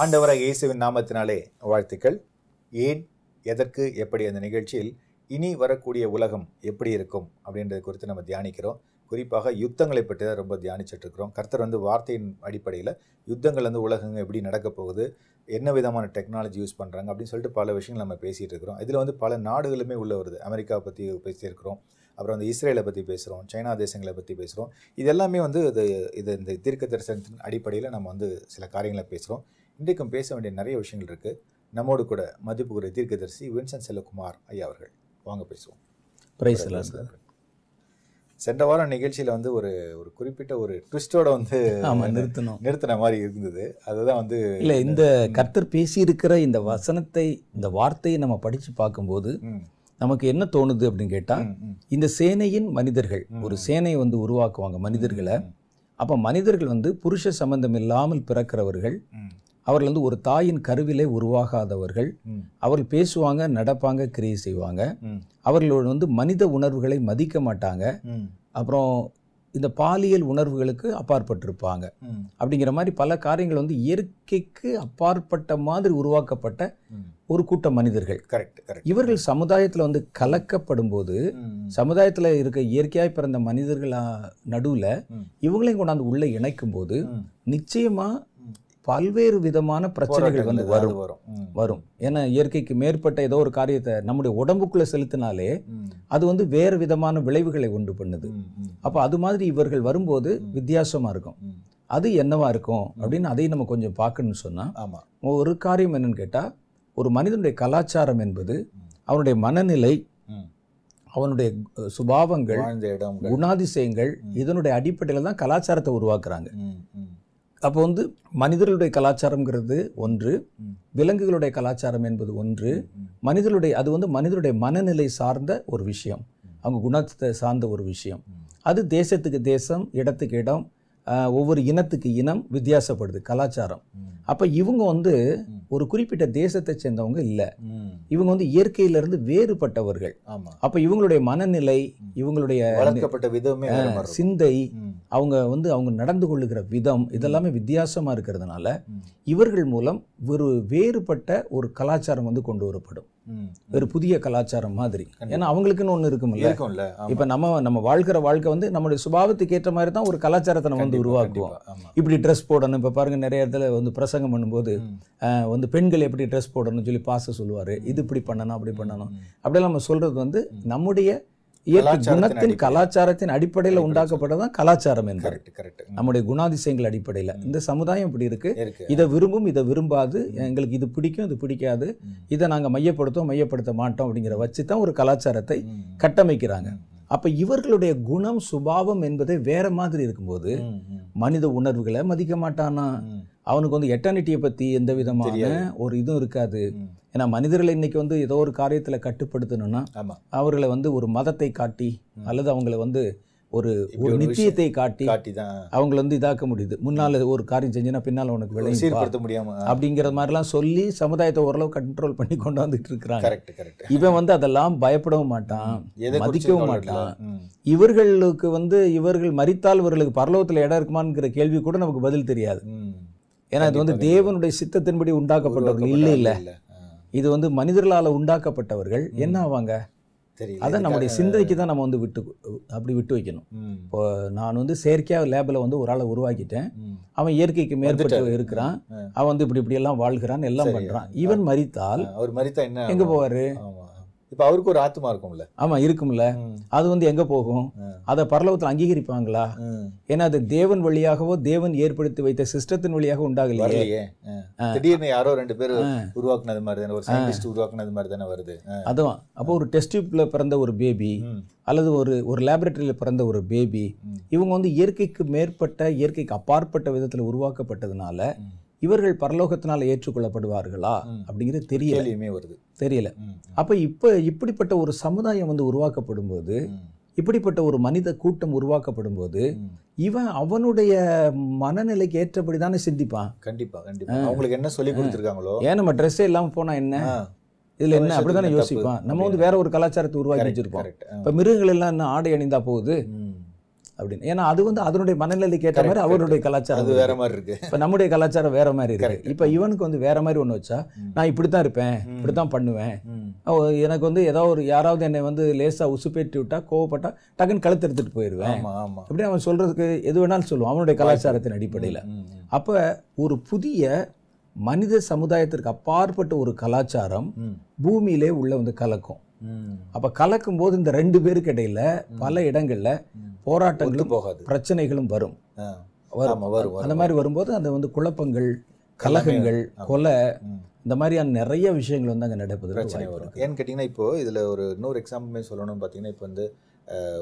ஆண்டவராக இயேசுவின் நாமத்தினாலே வாழ்த்துக்கள் ஏன் எதற்கு எப்படி அந்த நிகழ்ச்சியில் இனி வரக்கூடிய உலகம் எப்படி இருக்கும் அப்படின்றது குறித்து நம்ம தியானிக்கிறோம் குறிப்பாக யுத்தங்களை பற்றி தான் ரொம்ப தியானிச்சிட்ருக்கிறோம் கர்த்தர் வந்து வார்த்தையின் அடிப்படையில் யுத்தங்கள் வந்து உலகங்கள் எப்படி நடக்க போகுது என்ன விதமான டெக்னாலஜி யூஸ் பண்ணுறாங்க அப்படின்னு சொல்லிட்டு பல விஷயங்கள் நம்ம பேசிகிட்டு இருக்கிறோம் இதில் வந்து பல நாடுகளுமே உள்ள வருது அமெரிக்கா பற்றி பேசியிருக்கிறோம் அப்புறம் வந்து இஸ்ரேலை பற்றி பேசுகிறோம் சைனா தேசங்களை பற்றி பேசுகிறோம் இது எல்லாமே வந்து இது இது இந்த தீர்க்க தரிசனத்தின் அடிப்படையில் நம்ம வந்து சில காரியங்களை பேசுகிறோம் இன்றைக்கும் பேச வேண்டிய நிறைய விஷயங்கள் இருக்குது நம்மோடு கூட மதிப்புக்குரிய தீர்க்கதரிசி வின்சன் செல்லகுமார் ஐயா அவர்கள் வாங்க பேசுவோம் பிரைஸ் சார் சென்ற வாரம் நிகழ்ச்சியில் வந்து ஒரு ஒரு குறிப்பிட்ட ஒரு ட்விஸ்டோட வந்து நிறுத்தணும் நிறுத்தின மாதிரி இருந்தது அதுதான் வந்து இல்லை இந்த கர்த்தர் பேசியிருக்கிற இந்த வசனத்தை இந்த வார்த்தையை நம்ம படித்து பார்க்கும்போது நமக்கு என்ன தோணுது அப்படின்னு கேட்டால் இந்த சேனையின் மனிதர்கள் ஒரு சேனையை வந்து உருவாக்குவாங்க மனிதர்களை அப்போ மனிதர்கள் வந்து புருஷ சம்பந்தம் இல்லாமல் பிறக்கிறவர்கள் அவர்கள் வந்து ஒரு தாயின் கருவிலே உருவாகாதவர்கள் அவர்கள் பேசுவாங்க நடப்பாங்க கிரியை செய்வாங்க அவர்களோட வந்து மனித உணர்வுகளை மதிக்க மாட்டாங்க அப்புறம் இந்த பாலியல் உணர்வுகளுக்கு அப்பாற்பட்டிருப்பாங்க அப்படிங்கிற மாதிரி பல காரியங்கள் வந்து இயற்கைக்கு அப்பாற்பட்ட மாதிரி உருவாக்கப்பட்ட ஒரு கூட்ட மனிதர்கள் கரெக்ட் கரெக்ட் இவர்கள் சமுதாயத்தில் வந்து கலக்கப்படும் போது சமுதாயத்தில் இருக்க இயற்கையாய் பிறந்த மனிதர்களா நடுவில் இவங்களையும் கொண்டாந்து உள்ளே இணைக்கும் போது நிச்சயமாக பல்வேறு விதமான பிரச்சனைகள் வந்து வரும் வரும் வரும் ஏன்னா இயற்கைக்கு மேற்பட்ட ஏதோ ஒரு காரியத்தை நம்முடைய உடம்புக்குள்ளே செலுத்தினாலே அது வந்து வேறு விதமான விளைவுகளை உண்டு பண்ணுது அப்போ அது மாதிரி இவர்கள் வரும்போது வித்தியாசமாக இருக்கும் அது என்னவா இருக்கும் அப்படின்னு அதையும் நம்ம கொஞ்சம் பார்க்கணும்னு சொன்னால் ஒரு காரியம் என்னன்னு கேட்டால் ஒரு மனிதனுடைய கலாச்சாரம் என்பது அவனுடைய மனநிலை அவனுடைய சுபாவங்கள் குணாதிசயங்கள் இதனுடைய அடிப்படையில் தான் கலாச்சாரத்தை உருவாக்குறாங்க அப்போ வந்து மனிதர்களுடைய கலாச்சாரம்ங்கிறது ஒன்று விலங்குகளுடைய கலாச்சாரம் என்பது ஒன்று மனிதர்களுடைய அது வந்து மனிதருடைய மனநிலை சார்ந்த ஒரு விஷயம் அவங்க குணத்தை சார்ந்த ஒரு விஷயம் அது தேசத்துக்கு தேசம் இடத்துக்கு இடம் ஒவ்வொரு இனத்துக்கு இனம் வித்தியாசப்படுது கலாச்சாரம் அப்போ இவங்க வந்து ஒரு குறிப்பிட்ட தேசத்தை சேர்ந்தவங்க இல்லை இவங்க வந்து இயற்கையிலிருந்து வேறுபட்டவர்கள் அப்போ இவங்களுடைய மனநிலை இவங்களுடைய விதமே சிந்தை அவங்க வந்து அவங்க நடந்து கொள்ளுகிற விதம் இதெல்லாமே வித்தியாசமா இருக்கிறதுனால இவர்கள் மூலம் ஒரு வேறுபட்ட ஒரு கலாச்சாரம் வந்து கொண்டு வரப்படும் ஒரு புதிய கலாச்சாரம் மாதிரி ஏன்னா அவங்களுக்குன்னு ஒன்று இருக்கும் இருக்கும்ல இப்போ நம்ம நம்ம வாழ்க்கிற வாழ்க்கை வந்து நம்மளுடைய சுபாவத்துக்கு ஏற்ற மாதிரி தான் ஒரு கலாச்சாரத்தை நம்ம வந்து உருவாக்குவோம் இப்படி ட்ரெஸ் போடணும் இப்போ பாருங்க நிறைய இடத்துல வந்து பிரசங்கம் பண்ணும்போது வந்து பெண்கள் எப்படி ட்ரெஸ் போடணும்னு சொல்லி பாச சொல்லுவார் இது இப்படி பண்ணணும் அப்படி பண்ணணும் அப்படிலாம் நம்ம சொல்கிறது வந்து நம்முடைய இயற்கை குணத்தின் கலாச்சாரத்தின் அடிப்படையில் உண்டாக்கப்பட்டதான் கலாச்சாரம் என்பது நம்முடைய குணாதிசயங்கள் அடிப்படையில் இந்த சமுதாயம் இப்படி இருக்கு இதை விரும்பும் இதை விரும்பாது எங்களுக்கு இது பிடிக்கும் இது பிடிக்காது இதை நாங்கள் மையப்படுத்தோம் மையப்படுத்த மாட்டோம் அப்படிங்கிற வச்சு தான் ஒரு கலாச்சாரத்தை கட்டமைக்கிறாங்க அப்போ இவர்களுடைய குணம் சுபாவம் என்பதே வேற மாதிரி இருக்கும்போது மனித உணர்வுகளை மதிக்க மாட்டானா அவனுக்கு வந்து எட்டர்னிட்டியை பற்றி எந்த விதமான ஒரு இதுவும் இருக்காது ஏன்னா மனிதர்களை இன்னைக்கு வந்து ஏதோ ஒரு காரியத்தில் கட்டுப்படுத்தணும்னா அவர்களை வந்து ஒரு மதத்தை காட்டி அல்லது அவங்கள வந்து ஒரு ஒரு நிச்சயத்தை காட்டி அவங்கள வந்து இதாக்க முடியுது முன்னால் ஒரு காரியம் செஞ்சுன்னா பின்னால் உனக்கு விலை சீர்படுத்த முடியாம அப்படிங்கிற மாதிரிலாம் சொல்லி சமுதாயத்தை ஓரளவு கண்ட்ரோல் பண்ணி கொண்டு வந்துட்டு இருக்கிறாங்க இவன் வந்து அதெல்லாம் பயப்படவும் மாட்டான் மதிக்கவும் மாட்டான் இவர்களுக்கு வந்து இவர்கள் மறித்தால் இவர்களுக்கு பரலோகத்தில் இடம் இருக்குமான்ங்கிற கேள்வி கூட நமக்கு பதில் தெரியாது ஏன்னா இது வந்து தேவனுடைய சித்தத்தின்படி உண்டாக்கப்பட்டவர்கள் இல்லை இல்லை இது வந்து மனிதர்களால் உண்டாக்கப்பட்டவர்கள் என்ன ஆவாங்க அதை நம்முடைய சிந்தனைக்கு தான் நம்ம வந்து விட்டு அப்படி விட்டு வைக்கணும் இப்போ நான் வந்து செயற்கையாக லேபில் வந்து ஒரு ஆளை உருவாக்கிட்டேன் அவன் இயற்கைக்கு மேற்பட்டு இருக்கிறான் அவன் வந்து இப்படி இப்படி எல்லாம் வாழ்கிறான் எல்லாம் பண்றான் இவன் மறித்தால் அவர் மறித்தா என்ன எங்க போவாரு இப்போ அவருக்கு ஒரு ஆத்மா இருக்கும்ல ஆமா இருக்கும்ல அது வந்து எங்க போகும் அதை பரலோகத்தில் அங்கீகரிப்பாங்களா ஏன்னா அது தேவன் வழியாகவோ தேவன் ஏற்படுத்தி வைத்த சிஸ்டத்தின் வழியாக உண்டாகல திடீர்னு யாரோ ரெண்டு பேர் உருவாக்குனது மாதிரி தானே ஒரு சயின்டிஸ்ட் உருவாக்குனது மாதிரி தானே வருது அதுவான் அப்போ ஒரு டெஸ்ட் டியூப்ல பிறந்த ஒரு பேபி அல்லது ஒரு ஒரு லேபரேட்டரியில் பிறந்த ஒரு பேபி இவங்க வந்து இயற்கைக்கு மேற்பட்ட இயற்கைக்கு அப்பாற்பட்ட விதத்தில் உருவாக்கப்பட்டதுனால இவர்கள் பரலோகத்தினால் ஏற்றுக்கொள்ளப்படுவார்களா அப்படிங்கிறது தெரியலையுமே வருது தெரியல அப்ப இப்ப இப்படிப்பட்ட ஒரு சமுதாயம் வந்து உருவாக்கப்படும் போது இப்படிப்பட்ட ஒரு மனித கூட்டம் உருவாக்கப்படும் போது இவன் அவனுடைய மனநிலைக்கு ஏற்றபடி தானே சிந்திப்பான் கண்டிப்பா கண்டிப்பா அவங்களுக்கு என்ன சொல்லி கொடுத்துருக்காங்களோ ஏன் நம்ம ட்ரெஸ்ஸே இல்லாமல் போனா என்ன இதுல என்ன அப்படிதானே யோசிப்பான் நம்ம வந்து வேற ஒரு கலாச்சாரத்தை உருவாக்கி வச்சிருப்போம் இப்ப மிருகங்கள் எல்லாம் என்ன ஆடை அணிந்தா போகுது அப்படின்னு ஏன்னா அது வந்து அதனுடைய மனநிலைக்கு ஏற்ற மாதிரி அவருடைய கலாச்சாரம் அது வேற மாதிரி இருக்கு இப்போ நம்முடைய கலாச்சாரம் வேற மாதிரி இருக்கு இப்போ இவனுக்கு வந்து வேற மாதிரி ஒன்று வச்சா நான் இப்படி தான் இருப்பேன் இப்படி தான் பண்ணுவேன் எனக்கு வந்து ஏதாவது ஒரு யாராவது என்னை வந்து லேசாக உசுப்பேற்றி விட்டா கோவப்பட்டா டக்குன்னு கழுத்து எடுத்துட்டு போயிடுவேன் அப்படி அவன் சொல்றதுக்கு எது வேணாலும் சொல்லுவான் அவனுடைய கலாச்சாரத்தின் அடிப்படையில் அப்போ ஒரு புதிய மனித சமுதாயத்திற்கு அப்பாற்பட்ட ஒரு கலாச்சாரம் பூமியிலே உள்ள வந்து கலக்கும் அப்போ கலக்கும் போது இந்த ரெண்டு பேருக்கு இடையில பல இடங்கள்ல போராட்டங்களும் போகாது பிரச்சனைகளும் வரும் வரும் அந்த மாதிரி வரும்போது அந்த வந்து குழப்பங்கள் கலகங்கள் கொலை இந்த மாதிரியான நிறைய விஷயங்கள் வந்து அங்கே நடப்பது பிரச்சனை வரும் ஏன்னு கேட்டிங்கன்னா இப்போது இதில் ஒரு இன்னொரு எக்ஸாம்பிள் சொல்லணும்னு பார்த்தீங்கன்னா இப்போ வந்து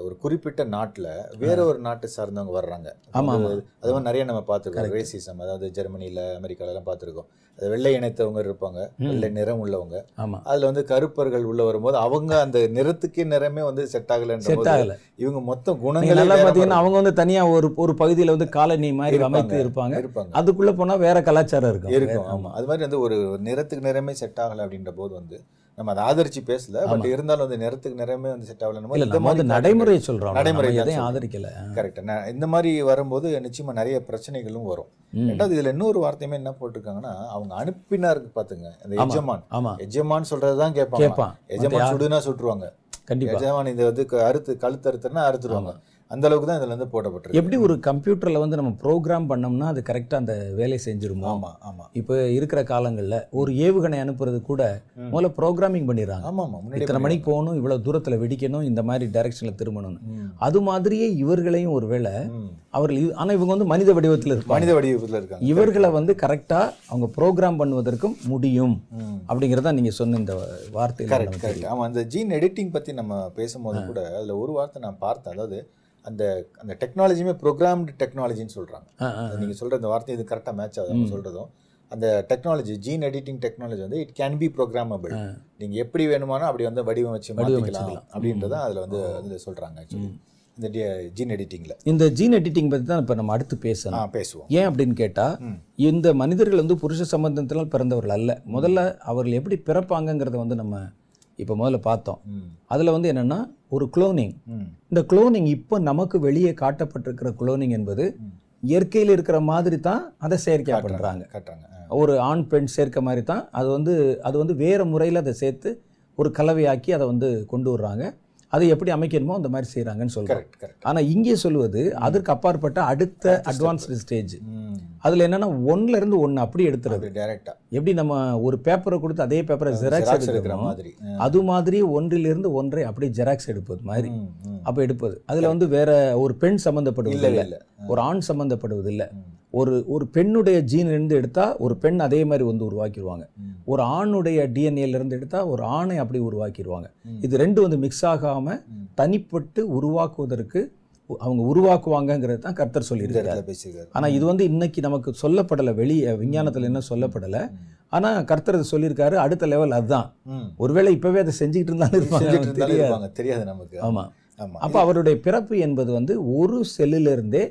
ஒரு குறிப்பிட்ட நாட்டில் வேற ஒரு நாட்டு சார்ந்தவங்க வர்றாங்க ஆமாம் அது மாதிரி நிறைய நம்ம பார்த்துருக்கோம் ரேசிசம் அதாவது ஜெர்மனியில் அமெரிக்காவிலலாம் பார்த்துருக்கோம் அது வெள்ளை இணைத்தவங்க இருப்பாங்க வெள்ளை நிறம் உள்ளவங்க ஆமா அதுல வந்து கருப்பர்கள் உள்ள வரும்போது அவங்க அந்த நிறத்துக்கே நிறமே வந்து செட் ஆகல செட் ஆகலை இவங்க மொத்த குணங்கள் எல்லாம் பாத்தீங்கன்னா அவங்க வந்து தனியா ஒரு ஒரு பகுதியில வந்து காலனி மாதிரி அமைத்து இருப்பாங்க இருப்பாங்க அதுக்குள்ள போனா வேற கலாச்சாரம் இருக்கும் இருக்கும் ஆமா அது மாதிரி வந்து ஒரு நிறத்துக்கு நிறமே செட் ஆகலை அப்படின்ற போது வந்து நம்ம அதை ஆதரிச்சு பேசல பட் இருந்தாலும் அந்த நேரத்துக்கு நிறையவே வந்து செட் ஆகல இந்த மாதிரி நடைமுறையை சொல்கிறோம் நடைமுறை எதையும் ஆதரிக்கல கரெக்டாக இந்த மாதிரி வரும்போது நிச்சயமாக நிறைய பிரச்சனைகளும் வரும் ரெண்டாவது இதில் இன்னொரு வார்த்தையுமே என்ன போட்டிருக்காங்கன்னா அவங்க அனுப்பினாருக்கு பார்த்துங்க அந்த எஜமான் எஜமான் சொல்கிறது தான் கேட்பாங்க எஜமான் சுடுனா சுட்டுருவாங்க கண்டிப்பாக எஜமான் இதை வந்து அறுத்து கழுத்து அறுத்துனா அறுத்துருவாங்க அந்த அளவுக்கு தான் இதில் வந்து போடப்பட்டிருக்கு எப்படி ஒரு கம்ப்யூட்டரில் வந்து நம்ம ப்ரோக்ராம் பண்ணோம்னா அது கரெக்டாக அந்த வேலை செஞ்சிருமோ ஆமாம் ஆமாம் இப்போ இருக்கிற காலங்களில் ஒரு ஏவுகணை அனுப்புறது கூட முதல்ல ப்ரோக்ராமிங் பண்ணிடுறாங்க ஆமாம் ஆமாம் இத்தனை மணிக்கு போகணும் இவ்வளோ தூரத்தில் வெடிக்கணும் இந்த மாதிரி டைரக்ஷனில் திரும்பணும்னு அது மாதிரியே இவர்களையும் ஒரு வேளை அவர்கள் ஆனால் இவங்க வந்து மனித வடிவத்தில் இருக்கும் மனித வடிவத்தில் இருக்காங்க இவர்களை வந்து கரெக்டாக அவங்க ப்ரோக்ராம் பண்ணுவதற்கும் முடியும் அப்படிங்கிறத நீங்கள் சொன்ன இந்த வார்த்தை கரெக்ட் கரெக்ட் ஆமாம் அந்த ஜீன் எடிட்டிங் பற்றி நம்ம பேசும்போது கூட அதில் ஒரு வார்த்தை நான் பார்த்தேன் அதாவது அந்த அந்த டெக்னாலஜியுமே ப்ரோக்ராம்டு டெக்னாலஜின்னு சொல்கிறாங்க நீங்கள் சொல்கிற அந்த வார்த்தை இது கரெக்டாக மேட்ச் ஆகுது சொல்கிறதும் அந்த டெக்னாலஜி ஜீன் எடிட்டிங் டெக்னாலஜி வந்து இட் கேன் பி ப்ரோக்ராமபிள் நீங்கள் எப்படி வேணுமானோ அப்படி வந்து வடிவமைச்சு மாற்றிக்கலாம் அப்படின்றத அதில் வந்து அதில் சொல்கிறாங்க ஆக்சுவலி இந்த ஜீன் எடிட்டிங்கில் இந்த ஜீன் எடிட்டிங் பற்றி தான் இப்போ நம்ம அடுத்து பேசணும் பேசுவோம் ஏன் அப்படின்னு கேட்டால் இந்த மனிதர்கள் வந்து புருஷ சம்பந்தத்தினால் பிறந்தவர்கள் அல்ல முதல்ல அவர்கள் எப்படி பிறப்பாங்கங்கிறத வந்து நம்ம இப்போ முதல்ல பார்த்தோம் அதில் வந்து என்னென்னா ஒரு குளோனிங் இந்த குளோனிங் இப்போ நமக்கு வெளியே காட்டப்பட்டிருக்கிற குளோனிங் என்பது இயற்கையில் இருக்கிற மாதிரி தான் அதை செயற்கையாக பண்ணுறாங்க ஒரு ஆண் பெண் சேர்க்க மாதிரி தான் அது வந்து அது வந்து வேறு முறையில் அதை சேர்த்து ஒரு கலவையாக்கி அதை வந்து கொண்டு வர்றாங்க அதை எப்படி அமைக்கணுமோ அந்த மாதிரி செய்கிறாங்கன்னு சொல்கிறேன் ஆனால் இங்கே சொல்லுவது அதற்கு அப்பாற்பட்ட அடுத்த அட்வான்ஸ்டு ஸ்டேஜ் அதில் என்னென்னா ஒன்லேருந்து ஒன்று அப்படி எடுத்துறது டேரெக்டாக எப்படி நம்ம ஒரு பேப்பரை கொடுத்து அதே பேப்பரை ஜெராக்ஸ் எடுக்கிற மாதிரி அது மாதிரி ஒன்றிலிருந்து ஒன்றை அப்படியே ஜெராக்ஸ் எடுப்பது மாதிரி அப்போ எடுப்பது அதில் வந்து வேற ஒரு பெண் சம்மந்தப்படுவது இல்லை ஒரு ஆண் சம்மந்தப்படுவது இல்லை ஒரு ஒரு பெண்ணுடைய ஜீன்லேருந்து எடுத்தால் ஒரு பெண் அதே மாதிரி வந்து உருவாக்கிடுவாங்க ஒரு ஆணுடைய டிஎன்ஏலேருந்து எடுத்தால் ஒரு ஆணை அப்படி உருவாக்கிடுவாங்க இது ரெண்டும் வந்து மிக்ஸ் ஆகாமல் தனிப்பட்டு உருவாக்குவதற்கு அவங்க உருவாக்குவாங்கங்கிறது தான் கர்த்தர் சொல்லியிருக்காரு ஆனால் இது வந்து இன்னைக்கு நமக்கு சொல்லப்படலை வெளியே விஞ்ஞானத்தில் என்ன சொல்லப்படலை ஆனால் கர்த்தர் சொல்லியிருக்காரு அடுத்த லெவல் அதுதான் ஒருவேளை இப்போவே அதை செஞ்சுக்கிட்டு இருந்தாலும் தெரியாது தெரியாது நமக்கு ஆமாம் ஆமாம் அப்போ அவருடைய பிறப்பு என்பது வந்து ஒரு செல்லிலிருந்தே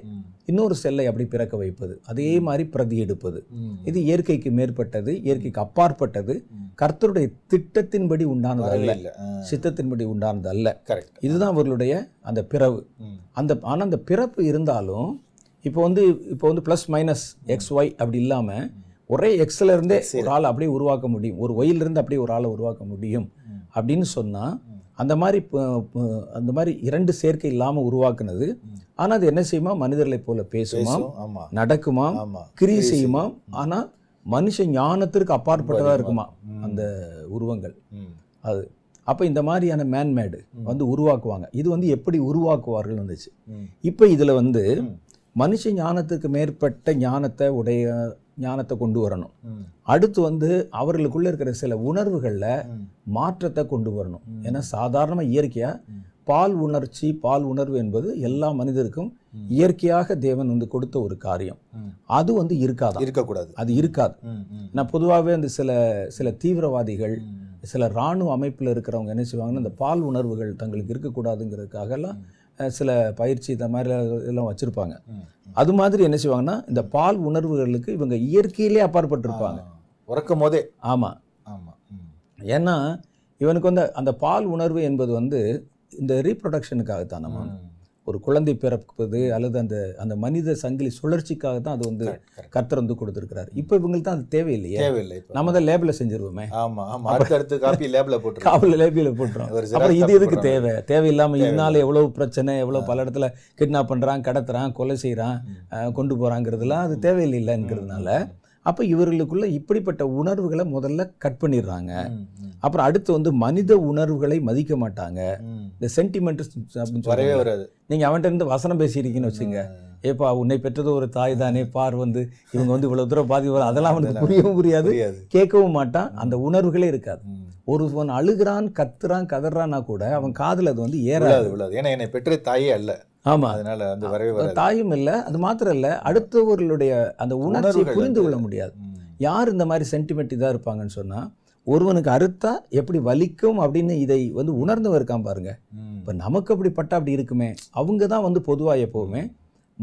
இன்னொரு செல்லை அப்படி பிறக்க வைப்பது அதே மாதிரி பிரதி எடுப்பது இது இயற்கைக்கு மேற்பட்டது இயற்கைக்கு அப்பாற்பட்டது கர்த்தருடைய திட்டத்தின்படி உண்டானது அல்ல சித்தத்தின்படி உண்டானது அல்ல இதுதான் அவர்களுடைய அந்த பிறவு அந்த ஆனால் அந்த பிறப்பு இருந்தாலும் இப்போ வந்து இப்போ வந்து ப்ளஸ் மைனஸ் எக்ஸ் ஒய் அப்படி இல்லாமல் ஒரே இருந்தே ஒரு ஆள் அப்படியே உருவாக்க முடியும் ஒரு ஒயிலிருந்து அப்படியே ஒரு ஆளை உருவாக்க முடியும் அப்படின்னு சொன்னால் அந்த மாதிரி அந்த மாதிரி இரண்டு சேர்க்கை இல்லாமல் உருவாக்குனது ஆனால் அது என்ன செய்யுமா மனிதர்களை போல பேசுமாம் நடக்குமாம் கிரி செய்யுமாம் ஆனால் மனுஷ ஞானத்திற்கு அப்பாற்பட்டதாக இருக்குமா அந்த உருவங்கள் அது அப்போ இந்த மாதிரியான மேன்மேடு வந்து உருவாக்குவாங்க இது வந்து எப்படி உருவாக்குவார்கள் வந்துச்சு இப்போ இதில் வந்து மனுஷ ஞானத்துக்கு மேற்பட்ட ஞானத்தை உடைய ஞானத்தை கொண்டு வரணும் அடுத்து வந்து அவர்களுக்குள்ள இருக்கிற சில உணர்வுகளில் மாற்றத்தை கொண்டு வரணும் ஏன்னா சாதாரணமாக இயற்கையாக பால் உணர்ச்சி பால் உணர்வு என்பது எல்லா மனிதருக்கும் இயற்கையாக தேவன் வந்து கொடுத்த ஒரு காரியம் அது வந்து இருக்காது இருக்கக்கூடாது அது இருக்காது நான் பொதுவாகவே அந்த சில சில தீவிரவாதிகள் சில இராணுவ அமைப்பில் இருக்கிறவங்க என்ன செய்வாங்கன்னா இந்த பால் உணர்வுகள் தங்களுக்கு இருக்கக்கூடாதுங்கிறதுக்காகலாம் சில பயிற்சி இந்த மாதிரி எல்லாம் வச்சுருப்பாங்க அது மாதிரி என்ன செய்வாங்கன்னா இந்த பால் உணர்வுகளுக்கு இவங்க இயற்கையிலே அப்பாற்பட்டிருப்பாங்க உறக்கும் போதே ஆமாம் ஆமாம் ஏன்னா இவனுக்கு வந்து அந்த பால் உணர்வு என்பது வந்து இந்த ரீப்ரொடக்ஷனுக்காகத்தான் நம்ம ஒரு குழந்தை பிறப்பது அல்லது அந்த அந்த மனித சங்கிலி சுழற்சிக்காக தான் அது வந்து கர்த்தர் வந்து கொடுத்துருக்கிறார் இப்போ இவங்களுக்கு தான் அது தேவையில்லையே தேவையில்லை நம்ம தான் லேபில் செஞ்சிருவோமே ஆமாம் அடுத்த அடுத்து காப்பி லேபில் போட்டு காப்பில் லேபியில் போட்டுரும் அப்புறம் இது எதுக்கு தேவை தேவையில்லாமல் இதனால எவ்வளோ பிரச்சனை எவ்வளோ பல இடத்துல கிட்னாப் பண்ணுறான் கடத்துறான் கொலை செய்கிறான் கொண்டு போகிறாங்கிறதுலாம் அது தேவையில்லைங்கிறதுனால அப்போ இவர்களுக்குள்ள இப்படிப்பட்ட உணர்வுகளை முதல்ல கட் பண்ணிடுறாங்க அப்புறம் அடுத்து வந்து மனித உணர்வுகளை மதிக்க மாட்டாங்க இந்த சென்டிமெண்ட் வரவே வராது நீங்கள் அவன்கிட்ட இருந்து வசனம் பேசியிருக்கீங்கன்னு வச்சுங்க ஏப்பா உன்னை பெற்றது ஒரு தாய் தானே பார் வந்து இவங்க வந்து இவ்வளோ தூரம் பாதி அதெல்லாம் அவனுக்கு புரியவும் புரியாது கேட்கவும் மாட்டான் அந்த உணர்வுகளே இருக்காது ஒருவன் அழுகிறான் கத்துறான் கதறான்னா கூட அவன் காதில் அது வந்து ஏறாது ஏன்னா என்னை பெற்ற தாயே அல்ல ஆமாம் அதனால அந்த வரவே தாயும் இல்லை அது மாத்திரம் இல்லை அடுத்தவர்களுடைய அந்த உணர்ச்சியை புரிந்து கொள்ள முடியாது யார் இந்த மாதிரி சென்டிமெண்ட் இதாக இருப்பாங்கன்னு சொன்னால் ஒருவனுக்கு அறுத்தா எப்படி வலிக்கும் அப்படின்னு இதை வந்து உணர்ந்தவர் இருக்கான் பாருங்க இப்போ நமக்கு அப்படி பட்டா அப்படி இருக்குமே அவங்க தான் வந்து பொதுவாக எப்போவுமே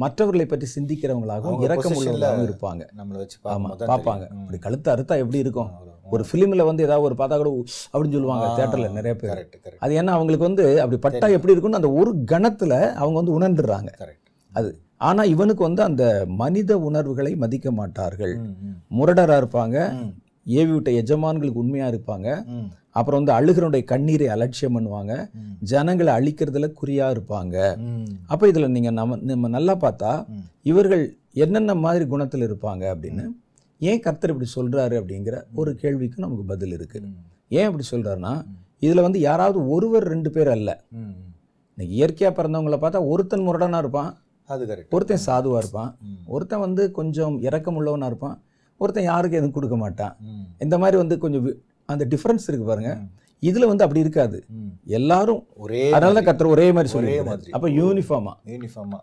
மற்றவர்களை பற்றி சிந்திக்கிறவங்களாகவும் இறக்கம் உள்ளவங்களாகவும் இருப்பாங்க நம்மளை வச்சு பார்ப்பாங்க அப்படி கழுத்து அறுத்தா எப்படி இருக்கும் ஒரு ஃபிலிமில் வந்து ஏதாவது ஒரு பார்த்தா கூட அப்படின்னு சொல்லுவாங்க தேட்டரில் நிறைய பேர் அது ஏன்னா அவங்களுக்கு வந்து அப்படி பட்டா எப்படி இருக்குன்னு அந்த ஒரு கணத்தில் அவங்க வந்து உணர்ந்துடுறாங்க அது ஆனால் இவனுக்கு வந்து அந்த மனித உணர்வுகளை மதிக்க மாட்டார்கள் முரடராக இருப்பாங்க ஏவி விட்ட எஜமான்களுக்கு உண்மையாக இருப்பாங்க அப்புறம் வந்து அழுகிறனுடைய கண்ணீரை அலட்சியம் பண்ணுவாங்க ஜனங்களை அழிக்கிறதுல குறியாக இருப்பாங்க அப்போ இதில் நீங்கள் நம்ம நம்ம நல்லா பார்த்தா இவர்கள் என்னென்ன மாதிரி குணத்தில் இருப்பாங்க அப்படின்னு ஏன் கர்த்தர் இப்படி சொல்கிறாரு அப்படிங்கிற ஒரு கேள்விக்கும் நமக்கு பதில் இருக்கு ஏன் அப்படி சொல்கிறாருன்னா இதில் வந்து யாராவது ஒருவர் ரெண்டு பேர் அல்ல இன்னைக்கு இயற்கையாக பிறந்தவங்களை பார்த்தா ஒருத்தன் முரடனாக இருப்பான் அது கரெக்ட் ஒருத்தன் சாதுவாக இருப்பான் ஒருத்தன் வந்து கொஞ்சம் இறக்கம் உள்ளவனாக இருப்பான் ஒருத்தன் யாருக்கும் எதுவும் கொடுக்க மாட்டான் இந்த மாதிரி வந்து கொஞ்சம் அந்த டிஃப்ரென்ஸ் இருக்கு பாருங்க இதுல வந்து அப்படி இருக்காது எல்லாரும் ஒரே அதனால கத்துற ஒரே மாதிரி சொல்லி அப்ப அப்போ யூனிஃபார்மா யூனிஃபார்மா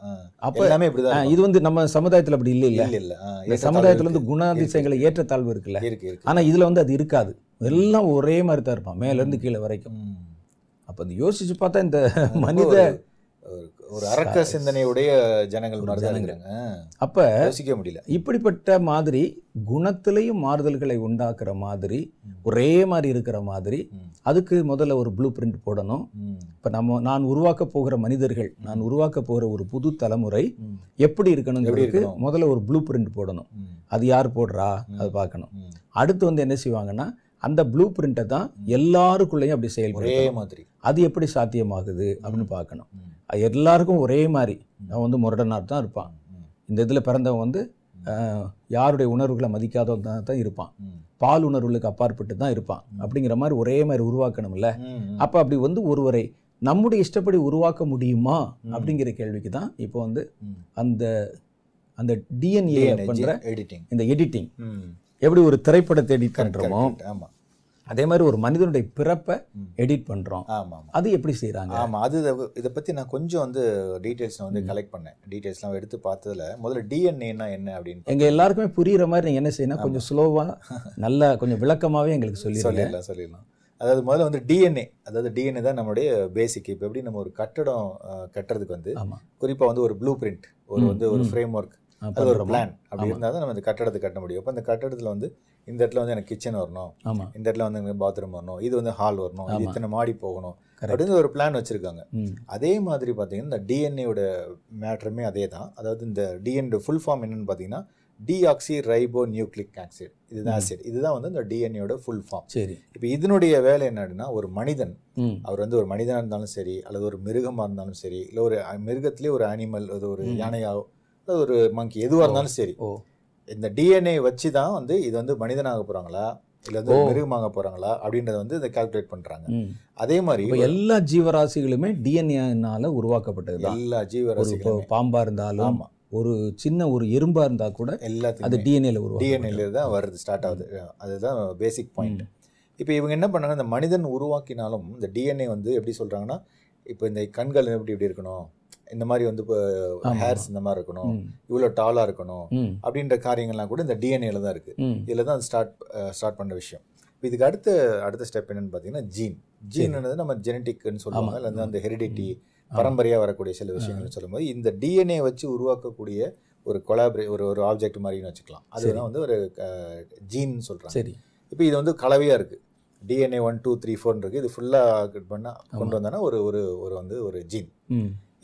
அப்ப எல்லாமே இப்படிதான் இது வந்து நம்ம சமுதாயத்துல அப்படி இல்லை இல்ல இல்ல இந்த சமுதாயத்தில் வந்து குணாதிசயங்களை தாழ்வு இருக்குல்ல இருக்கு இதுல வந்து அது இருக்காது எல்லாம் ஒரே மாதிரி தான் இருப்பான் இருந்து கீழே வரைக்கும் அப்போ இந்த யோசிச்சு பார்த்தா இந்த மனித ஒரு அரக்க சிந்தனையுடைய ஜனங்கள் மறந்துறாங்க அப்ப யோசிக்க முடியல இப்படிப்பட்ட மாதிரி குணத்திலையும் மாறுதல்களை உண்டாக்குற மாதிரி ஒரே மாதிரி இருக்கிற மாதிரி அதுக்கு முதல்ல ஒரு ப்ளூ பிரிண்ட் போடணும் இப்ப நம்ம நான் உருவாக்க போகிற மனிதர்கள் நான் உருவாக்க போகிற ஒரு புது தலைமுறை எப்படி இருக்கணுங்கிறதுக்கு முதல்ல ஒரு ப்ளூ பிரிண்ட் போடணும் அது யார் போடுறா அது பார்க்கணும் அடுத்து வந்து என்ன செய்வாங்கன்னா அந்த ப்ளூ பிரிண்ட்டை தான் எல்லாருக்குள்ளேயும் அப்படி செயல்படுற மாதிரி அது எப்படி சாத்தியமாகுது அப்படின்னு பார்க்கணும் எல்லாருக்கும் ஒரே மாதிரி அவன் வந்து முரடனாக தான் இருப்பான் இந்த இதில் பிறந்தவன் வந்து யாருடைய உணர்வுகளை மதிக்காதவன் தான் இருப்பான் பால் உணர்வுகளுக்கு அப்பாற்பட்டு தான் இருப்பான் அப்படிங்கிற மாதிரி ஒரே மாதிரி உருவாக்கணும்ல அப்போ அப்படி வந்து ஒருவரை நம்முடைய இஷ்டப்படி உருவாக்க முடியுமா அப்படிங்கிற கேள்விக்கு தான் இப்போ வந்து அந்த அந்த டிஎன்ஏ அப்படின்ற எடிட்டிங் இந்த எடிட்டிங் எப்படி ஒரு திரைப்படத்தை எடிட் பண்ணுறோமோ ஆமாம் அதே மாதிரி ஒரு மனிதனுடைய பிறப்பை எடிட் பண்ணுறோம் ஆமாம் அது எப்படி செய்கிறாங்க ஆமாம் அது இதை பற்றி நான் கொஞ்சம் வந்து டீட்டெயில்ஸ் வந்து கலெக்ட் பண்ணேன் டீட்டெயில்ஸ்லாம் எடுத்து பார்த்ததில் முதல்ல டிஎன்ஏன்னா என்ன அப்படின்னு எங்கள் எல்லாருக்குமே புரிகிற மாதிரி நீங்கள் என்ன செய்யணும் கொஞ்சம் ஸ்லோவாக நல்லா கொஞ்சம் விளக்கமாகவே எங்களுக்கு சொல்லி சொல்லிடலாம் சொல்லிடலாம் அதாவது முதல்ல வந்து டிஎன்ஏ அதாவது டிஎன்ஏ தான் நம்மளுடைய பேசிக் இப்போ எப்படி நம்ம ஒரு கட்டடம் கட்டுறதுக்கு வந்து குறிப்பாக வந்து ஒரு ப்ளூ பிரிண்ட் ஒரு வந்து ஒரு ஃப்ரேம் ஒர்க் அது ஒரு பிளான் அப்படி இருந்தால் தான் நம்ம இந்த கட்டடத்தை கட்ட முடியும் அப்போ அந்த கட்டடத்தில் வந்து இந்த இடத்துல வந்து எனக்கு கிச்சன் வரணும் ஆமாம் இந்த இடத்துல வந்து எனக்கு பாத்ரூம் வரணும் இது வந்து ஹால் வரணும் இது இத்தனை மாடி போகணும் அப்படின்னு ஒரு பிளான் வச்சுருக்காங்க அதே மாதிரி பார்த்தீங்கன்னா இந்த டிஎன்ஏயோட மேட்ருமே அதே தான் அதாவது இந்த டிஎன்ஏ ஃபுல் ஃபார்ம் என்னென்னு பார்த்தீங்கன்னா டிஆக்சி ரைபோ நியூக்ளிக் ஆக்சைடு இதுதான் ஆசிட் இதுதான் வந்து இந்த டிஎன்ஏயோட ஃபுல் ஃபார்ம் சரி இப்போ இதனுடைய வேலை என்னன்னா ஒரு மனிதன் அவர் வந்து ஒரு மனிதனாக இருந்தாலும் சரி அல்லது ஒரு மிருகமாக இருந்தாலும் சரி இல்லை ஒரு மிருகத்திலே ஒரு அனிமல் அது ஒரு யானையாவோ அல்லது ஒரு மங்கி எதுவாக இருந்தாலும் சரி இந்த டிஎன்ஏ வச்சு தான் வந்து இது வந்து மனிதனாக போகிறாங்களா இல்லை வந்து மிருகமாக போகிறாங்களா அப்படின்றத வந்து இதை கால்குலேட் பண்ணுறாங்க அதே மாதிரி எல்லா ஜீவராசிகளுமே டிஎன்ஏனால உருவாக்கப்பட்டது எல்லா ஜீவராசிகளும் பாம்பாக இருந்தாலும் ஆமாம் ஒரு சின்ன ஒரு எறும்பாக இருந்தால் கூட எல்லாத்தையும் அது டிஎன்ஏல ஒரு டிஎன்ஏல தான் வருது ஸ்டார்ட் ஆகுது அதுதான் பேசிக் பாயிண்ட் இப்போ இவங்க என்ன பண்ணாங்க இந்த மனிதன் உருவாக்கினாலும் இந்த டிஎன்ஏ வந்து எப்படி சொல்கிறாங்கன்னா இப்போ இந்த கண்கள் எப்படி எப்படி இருக்கணும் இந்த மாதிரி வந்து இப்போ ஹேர்ஸ் இந்த மாதிரி இருக்கணும் இவ்வளோ டாலாக இருக்கணும் அப்படின்ற காரியங்கள்லாம் கூட இந்த டிஎன்ஏல தான் இருக்குது இதில் தான் ஸ்டார்ட் ஸ்டார்ட் பண்ண விஷயம் இப்போ இதுக்கு அடுத்த அடுத்த ஸ்டெப் என்னென்னு பார்த்தீங்கன்னா ஜீன் ஜீன் நம்ம ஜெனட்டிக்னு சொல்லுவாங்க இல்லை அந்த ஹெரிடிட்டி பரம்பரையாக வரக்கூடிய சில விஷயங்கள்னு சொல்லும்போது இந்த டிஎன்ஏ வச்சு உருவாக்கக்கூடிய ஒரு கொலாபரே ஒரு ஒரு ஆப்ஜெக்ட் மாதிரியும் வச்சுக்கலாம் அதுதான் வந்து ஒரு ஜீன் சொல்கிறாங்க சரி இப்போ இது வந்து கலவையாக இருக்குது டிஎன்ஏ ஒன் டூ த்ரீ ஃபோர்னு இருக்குது இது ஃபுல்லாக பண்ணால் கொண்டு வந்தோன்னா ஒரு ஒரு ஒரு வந்து ஒரு ஜீன்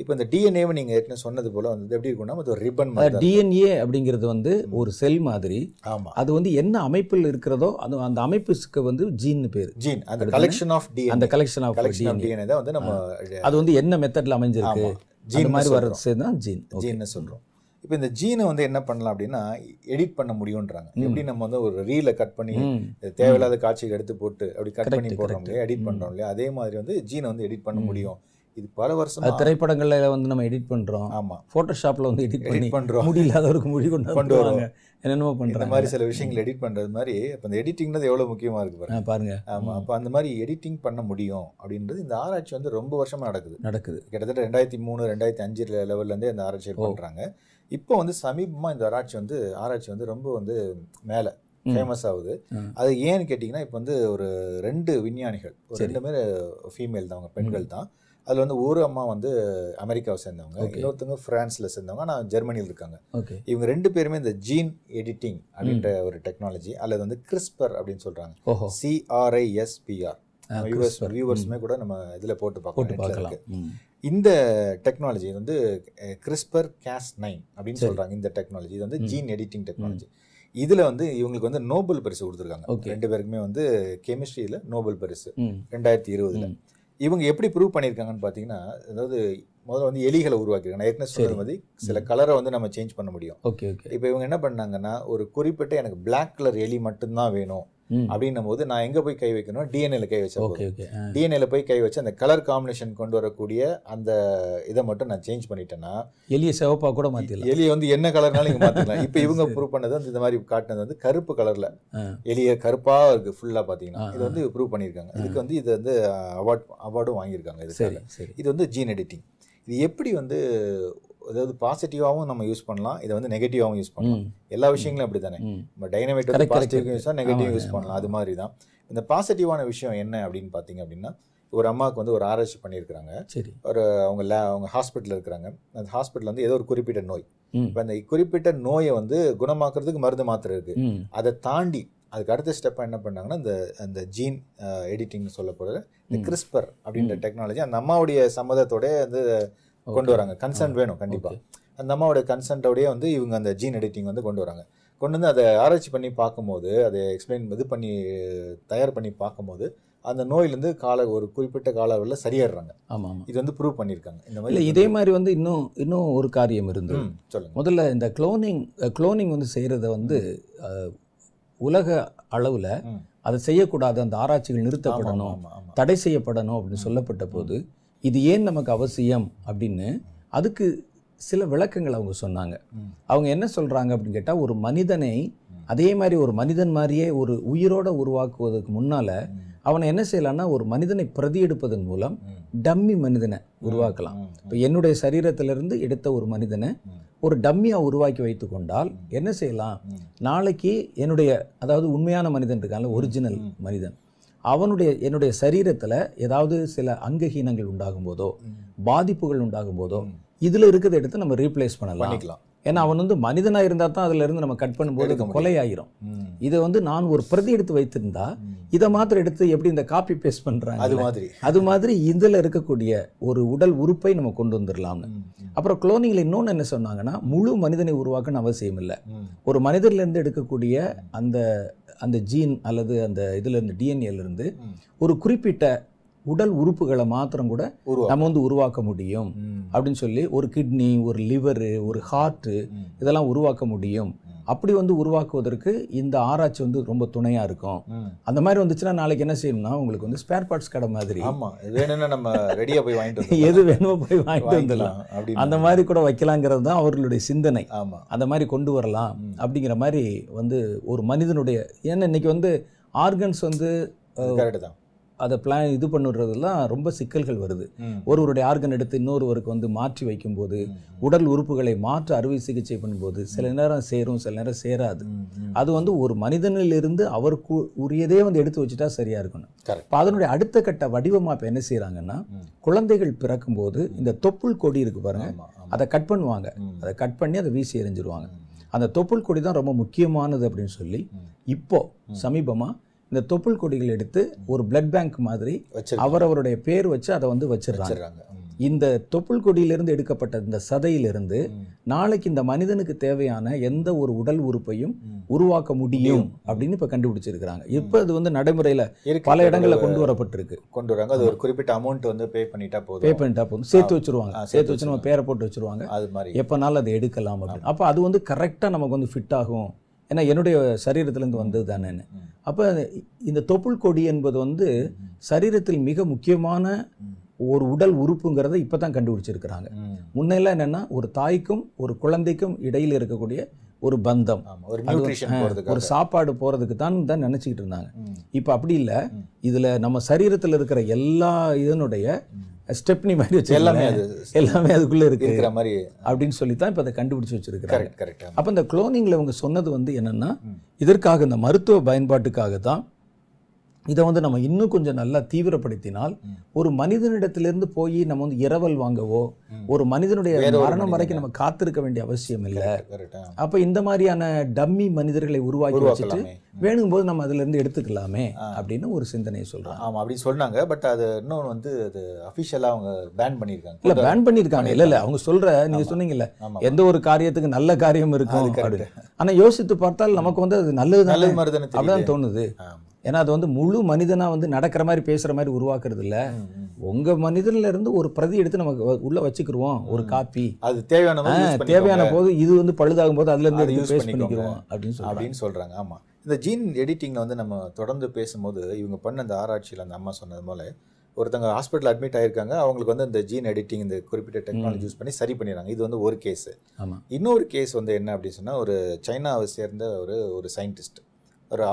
இப்போ இந்த டிஎன்ஏவை நீங்கள் ஏற்கனவே சொன்னது போல் வந்து எப்படி இருக்கும்னா அது ஒரு ரிப்பன் டிஎன்ஏ அப்படிங்கிறது வந்து ஒரு செல் மாதிரி ஆமாம் அது வந்து என்ன அமைப்பில் இருக்கிறதோ அது அந்த அமைப்புக்கு வந்து ஜீன் பேர் ஜீன் அந்த கலெக்ஷன் ஆஃப் டி அந்த கலெக்ஷன் ஆஃப் கலெக்ஷன் டிஎன்ஏ தான் வந்து நம்ம அது வந்து என்ன மெத்தடில் அமைஞ்சிருக்கு ஜீன் மாதிரி வர்றது தான் ஜீன் ஜீன்னு சொல்கிறோம் இப்போ இந்த ஜீனை வந்து என்ன பண்ணலாம் அப்படின்னா எடிட் பண்ண முடியுன்றாங்க எப்படி நம்ம வந்து ஒரு ரீலை கட் பண்ணி தேவையில்லாத காட்சிகள் எடுத்து போட்டு அப்படி கட் பண்ணி போடுறோம் இல்லையா எடிட் பண்ணுறோம் இல்லையா அதே மாதிரி வந்து ஜீனை வந்து எடிட் பண்ண முடியும் இது பல வருஷம் திரைப்படங்கள்ல வந்து நம்ம எடிட் பண்ணுறோம் ஆமாம் ஃபோட்டோஷாப்பில் வந்து எடிட் எடிட் பண்ணுறோம் முடி இல்லாதவருக்கு முடி கொண்டு கொண்டு வராங்க என்னென்னமோ பண்ற மாதிரி சில விஷயங்கள் எடிட் பண்றது மாதிரி இப்போ அந்த எடிட்டிங்னது எவ்வளவு முக்கியமா இருக்கு பாருங்க பாருங்க ஆமா அப்ப அந்த மாதிரி எடிட்டிங் பண்ண முடியும் அப்படின்றது இந்த ஆராய்ச்சி வந்து ரொம்ப வருஷமா நடக்குது நடக்குது கிட்டத்தட்ட ரெண்டாயிரத்தி மூணு ரெண்டாயிரத்தி அஞ்சு லெவல்லேருந்தே இந்த ஆராய்ச்சி பண்ணுறாங்க இப்போ வந்து சமீபமா இந்த ஆராய்ச்சி வந்து ஆராய்ச்சி வந்து ரொம்ப வந்து மேல ஃபேமஸ் ஆகுது அது ஏன்னு கேட்டிங்கன்னா இப்போ வந்து ஒரு ரெண்டு விஞ்ஞானிகள் ரெண்டுமே ஃபீமேல் தான் அவங்க பெண்கள் தான் அதில் வந்து ஒரு அம்மா வந்து அமெரிக்காவை சேர்ந்தவங்க இன்னொருத்தவங்க ஃப்ரான்ஸில் சேர்ந்தவங்க ஆனால் ஜெர்மனியில் இருக்காங்க இவங்க ரெண்டு பேருமே இந்த ஜீன் எடிட்டிங் அப்படின்ற ஒரு டெக்னாலஜி அல்லது வந்து கிறிஸ்பர் அப்படின்னு சொல்கிறாங்க சிஆர்ஐஎஸ்பிஆர் வியூவர்ஸ் வியூவர்ஸுமே கூட நம்ம இதில் போட்டு பார்க்கலாம் இந்த டெக்னாலஜி வந்து கிறிஸ்பர் கேஸ் நைன் அப்படின்னு சொல்கிறாங்க இந்த டெக்னாலஜி இது வந்து ஜீன் எடிட்டிங் டெக்னாலஜி இதில் வந்து இவங்களுக்கு வந்து நோபல் பரிசு கொடுத்துருக்காங்க ரெண்டு பேருக்குமே வந்து கெமிஸ்ட்ரியில் நோபல் பரிசு ரெண்டாயிரத்தி இருபதுல இவங்க எப்படி ப்ரூவ் பண்ணியிருக்காங்கன்னு பார்த்தீங்கன்னா அதாவது முதல்ல வந்து எலிகளை உருவாக்கியிருக்காங்க ஏற்கனவே சொன்னது மாதிரி சில கலரை வந்து நம்ம சேஞ்ச் பண்ண முடியும் ஓகே ஓகே இப்போ இவங்க என்ன பண்ணாங்கன்னா ஒரு குறிப்பிட்ட எனக்கு பிளாக் கலர் எலி மட்டும்தான் வேணும் அப்படின்னும் போது நான் எங்கே போய் கை வைக்கணும் டிஎன்ஏல கை வச்சேன் டிஎன்ஏல போய் கை வச்சு அந்த கலர் காம்பினேஷன் கொண்டு வரக்கூடிய அந்த இதை மட்டும் நான் சேஞ்ச் பண்ணிட்டேன்னா எலிய சிவப்பாக கூட மாற்றிடலாம் எலிய வந்து என்ன கலர்னாலும் இங்கே மாத்திக்கலாம் இப்போ இவங்க ப்ரூவ் பண்ணது வந்து இந்த மாதிரி காட்டினது வந்து கருப்பு கலர்ல எலிய கருப்பா இருக்கு ஃபுல்லா பாத்தீங்கன்னா இது வந்து ப்ரூவ் பண்ணியிருக்காங்க இதுக்கு வந்து இது வந்து அவார்ட் அவார்டும் வாங்கியிருக்காங்க இது இது வந்து ஜீன் எடிட்டிங் இது எப்படி வந்து அதாவது பாசிட்டிவாகவும் நம்ம யூஸ் பண்ணலாம் இதை வந்து நெகட்டிவாகவும் யூஸ் பண்ணலாம் எல்லா விஷயங்களும் அப்படி தானே நம்ம டைனமேட் வந்து பாசிட்டிவ் யூஸ் நெகட்டிவ் யூஸ் பண்ணலாம் அது மாதிரி தான் இந்த பாசிட்டிவான விஷயம் என்ன அப்படின்னு பார்த்தீங்க அப்படின்னா ஒரு அம்மாவுக்கு வந்து ஒரு ஆராய்ச்சி பண்ணியிருக்கிறாங்க சரி ஒரு அவங்க லே அவங்க ஹாஸ்பிட்டலில் இருக்கிறாங்க அந்த ஹாஸ்பிட்டல் வந்து ஏதோ ஒரு குறிப்பிட்ட நோய் இப்போ அந்த குறிப்பிட்ட நோயை வந்து குணமாக்குறதுக்கு மருந்து மாத்திரை இருக்குது அதை தாண்டி அதுக்கு அடுத்த ஸ்டெப்பாக என்ன பண்ணாங்கன்னா இந்த அந்த ஜீன் எடிட்டிங்னு சொல்லப்படுற இந்த கிறிஸ்பர் அப்படின்ற டெக்னாலஜி அந்த அம்மாவுடைய சம்மதத்தோட வந்து கொண்டு வராங்க கன்சென்ட் வேணும் கண்டிப்பாக அந்த அம்மாவோட கன்சென்ட்டோடய வந்து இவங்க அந்த ஜீன் எடிட்டிங் வந்து கொண்டு வராங்க கொண்டு வந்து அதை ஆராய்ச்சி பண்ணி பார்க்கும்போது அதை எக்ஸ்பிளைன் இது பண்ணி தயார் பண்ணி பார்க்கும்போது அந்த நோயிலேருந்து கால ஒரு குறிப்பிட்ட கால அளவில் சரியாடுறாங்க ஆமாம் இது வந்து ப்ரூவ் பண்ணியிருக்காங்க இந்த மாதிரி இதே மாதிரி வந்து இன்னும் இன்னும் ஒரு காரியம் இருந்து சொல்லுங்கள் முதல்ல இந்த க்ளோனிங் க்ளோனிங் வந்து செய்கிறத வந்து உலக அளவில் அதை செய்யக்கூடாது அந்த ஆராய்ச்சிகள் நிறுத்தப்படணும் தடை செய்யப்படணும் அப்படின்னு சொல்லப்பட்ட போது இது ஏன் நமக்கு அவசியம் அப்படின்னு அதுக்கு சில விளக்கங்கள் அவங்க சொன்னாங்க அவங்க என்ன சொல்கிறாங்க அப்படின்னு கேட்டால் ஒரு மனிதனை அதே மாதிரி ஒரு மனிதன் மாதிரியே ஒரு உயிரோடு உருவாக்குவதற்கு முன்னால் அவனை என்ன செய்யலான்னா ஒரு மனிதனை பிரதி எடுப்பதன் மூலம் டம்மி மனிதனை உருவாக்கலாம் இப்போ என்னுடைய சரீரத்திலிருந்து எடுத்த ஒரு மனிதனை ஒரு டம்மியாக உருவாக்கி வைத்து கொண்டால் என்ன செய்யலாம் நாளைக்கு என்னுடைய அதாவது உண்மையான மனிதன் இருக்கான்ல ஒரிஜினல் மனிதன் அவனுடைய என்னுடைய சரீரத்தில் ஏதாவது சில அங்கஹீனங்கள் உண்டாகும் போதோ பாதிப்புகள் உண்டாகும் போதோ இதில் இருக்கிறத எடுத்து நம்ம ரீப்ளேஸ் பண்ணலாம் ஏன்னா அவன் வந்து மனிதனாக இருந்தால் தான் அதிலிருந்து நம்ம கட் பண்ணும்போது கொலை ஆயிரும் இதை வந்து நான் ஒரு பிரதி எடுத்து வைத்திருந்தா இதை மாத்திரம் எடுத்து எப்படி இந்த காப்பி பேஸ்ட் பண்ணுறாங்க அது மாதிரி அது மாதிரி இதில் இருக்கக்கூடிய ஒரு உடல் உறுப்பை நம்ம கொண்டு வந்துடலாம்னு அப்புறம் குளோனிங்கில் இன்னொன்று என்ன சொன்னாங்கன்னா முழு மனிதனை உருவாக்கணும் அவசியம் இல்லை ஒரு மனிதர்லேருந்து எடுக்கக்கூடிய அந்த அந்த ஜீன் அல்லது அந்த இதுலேருந்து டிஎன்ஏலேருந்து ஒரு குறிப்பிட்ட உடல் உறுப்புகளை மாத்திரம் கூட நம்ம வந்து உருவாக்க முடியும் அப்படின்னு சொல்லி ஒரு கிட்னி ஒரு லிவரு ஒரு ஹார்ட்டு இதெல்லாம் உருவாக்க முடியும் அப்படி வந்து உருவாக்குவதற்கு இந்த ஆராய்ச்சி வந்து ரொம்ப துணையா இருக்கும் அந்த மாதிரி வந்துச்சுன்னா நாளைக்கு என்ன செய்யணும்னா உங்களுக்கு வந்து ஸ்பேர் பார்ட்ஸ் கடை மாதிரி ஆமா வேணும்னா நம்ம ரெடியாக போய் வாங்கிட்டு எது வேணுமோ போய் வாங்கிட்டு வந்துடலாம் அந்த மாதிரி கூட வைக்கலாங்கிறது தான் அவர்களுடைய சிந்தனை ஆமாம் அந்த மாதிரி கொண்டு வரலாம் அப்படிங்கிற மாதிரி வந்து ஒரு மனிதனுடைய ஏன்னா இன்னைக்கு வந்து ஆர்கன்ஸ் வந்து அதை பிளான் இது பண்ணுறதுலாம் ரொம்ப சிக்கல்கள் வருது ஒருவருடைய ஆர்கன் எடுத்து இன்னொருவருக்கு வந்து மாற்றி வைக்கும்போது உடல் உறுப்புகளை மாற்ற அறுவை சிகிச்சை பண்ணும்போது சில நேரம் சேரும் சில நேரம் சேராது அது வந்து ஒரு மனிதனிலிருந்து அவருக்கு உரியதே வந்து எடுத்து வச்சுட்டா சரியாக இருக்கணும் இப்போ அதனுடைய அடுத்த கட்ட வடிவமாக இப்போ என்ன செய்கிறாங்கன்னா குழந்தைகள் பிறக்கும்போது இந்த தொப்புள் கொடி இருக்குது பாருங்கள் அதை கட் பண்ணுவாங்க அதை கட் பண்ணி அதை வீசி எறிஞ்சிருவாங்க அந்த தொப்புள் கொடி தான் ரொம்ப முக்கியமானது அப்படின்னு சொல்லி இப்போது சமீபமாக இந்த தொப்புள் கொடிகள் எடுத்து ஒரு பிளட் பேங்க் மாதிரி அவரவருடைய பேர் வச்சு அதை வந்து வச்சிருக்காங்க இந்த தொப்புள் கொடியிலிருந்து எடுக்கப்பட்ட இந்த சதையிலிருந்து நாளைக்கு இந்த மனிதனுக்கு தேவையான எந்த ஒரு உடல் உறுப்பையும் உருவாக்க முடியும் அப்படின்னு இப்போ கண்டுபிடிச்சிருக்கிறாங்க இப்போ அது வந்து நடைமுறையில் பல இடங்களில் கொண்டு வரப்பட்டிருக்கு கொண்டு வராங்க அது ஒரு குறிப்பிட்ட அமௌண்ட் வந்து பே பண்ணிட்டா போதும் பே பண்ணிட்டா போதும் சேர்த்து வச்சிருவாங்க சேர்த்து வச்சு நம்ம பேரை போட்டு வச்சிருவாங்க அது மாதிரி எப்போனாலும் அதை எடுக்கலாம் அப்படின்னு அப்போ அது வந்து கரெக்டாக நமக்கு வந்து ஃபிட் ஆகும் ஏன்னா என்னுடைய சரீரத்திலேருந்து வந்தது தானேன்னு அப்போ இந்த தொப்புள் கொடி என்பது வந்து சரீரத்தில் மிக முக்கியமான ஒரு உடல் உறுப்புங்கிறத இப்போ தான் கண்டுபிடிச்சிருக்கிறாங்க முன்னெல்லாம் என்னென்னா ஒரு தாய்க்கும் ஒரு குழந்தைக்கும் இடையில் இருக்கக்கூடிய ஒரு பந்தம் ஒரு சாப்பாடு போகிறதுக்கு தான் தான் நினச்சிக்கிட்டு இருந்தாங்க இப்போ அப்படி இல்லை இதில் நம்ம சரீரத்தில் இருக்கிற எல்லா இதனுடைய ஸ்டெப்னி மாதிரி வச்சு எல்லாமே அது எல்லாமே அதுக்குள்ளே இருக்கிற மாதிரி அப்படின்னு சொல்லி தான் இப்போ அதை கண்டுபிடிச்சி வச்சிருக்கிறாங்க கரெக்ட் கரெக்ட் அப்போ இந்த குளோனிங்கில் அவங்க சொன்னது வந்து என்னென்னா இதற்காக இந்த மருத்துவ பயன்பாட்டுக்காக தான் இதை வந்து நம்ம இன்னும் கொஞ்சம் நல்லா தீவிரப்படுத்தினால் ஒரு மனிதனிடத்திலிருந்து போய் நம்ம வந்து இரவல் வாங்கவோ ஒரு மனிதனுடைய மரணம் வரைக்கும் நம்ம காத்திருக்க வேண்டிய அவசியம் இல்லை அப்போ இந்த மாதிரியான டம்மி மனிதர்களை உருவாக்கி வச்சுட்டு வேணும் போது நம்ம இருந்து எடுத்துக்கலாமே அப்படின்னு ஒரு சிந்தனையை சொல்றாங்க ஆமா அப்படின்னு சொன்னாங்க பட் அது இன்னொன்று வந்து அது அஃபிஷியலா அவங்க பேன் பண்ணியிருக்காங்க இல்ல பேன் பண்ணியிருக்காங்க இல்ல இல்ல அவங்க சொல்ற நீங்க சொன்னீங்கல்ல எந்த ஒரு காரியத்துக்கு நல்ல காரியம் இருக்கும் ஆனா யோசித்து பார்த்தால் நமக்கு வந்து அது நல்லது நல்லது மருதனை அப்படின்னு தோணுது ஏன்னா அது வந்து முழு மனிதனாக வந்து நடக்கிற மாதிரி பேசுகிற மாதிரி உருவாக்குறது இல்லை உங்கள் மனிதன்லேருந்து ஒரு பிரதி எடுத்து நமக்கு உள்ளே வச்சுக்கிருவோம் ஒரு காப்பி அது தேவையான தேவையான போது இது வந்து பழுதாகும் போது அதுலேருந்து எடுத்து யூஸ் பண்ணிக்கிறோம் அப்படின்னு சொல்லி அப்படின்னு சொல்கிறாங்க ஆமாம் இந்த ஜீன் எடிட்டிங்கில் வந்து நம்ம தொடர்ந்து பேசும்போது இவங்க பண்ண அந்த ஆராய்ச்சியில் அந்த அம்மா சொன்னது போல் ஒருத்தவங்க ஹாஸ்பிட்டல் அட்மிட் ஆயிருக்காங்க அவங்களுக்கு வந்து இந்த ஜீன் எடிட்டிங் இந்த குறிப்பிட்ட டெக்னாலஜி யூஸ் பண்ணி சரி பண்ணிடுறாங்க இது வந்து ஒரு கேஸ் ஆமாம் இன்னொரு கேஸ் வந்து என்ன அப்படின்னு சொன்னால் ஒரு சைனாவை சேர்ந்த ஒரு ஒரு சயின்டிஸ்ட்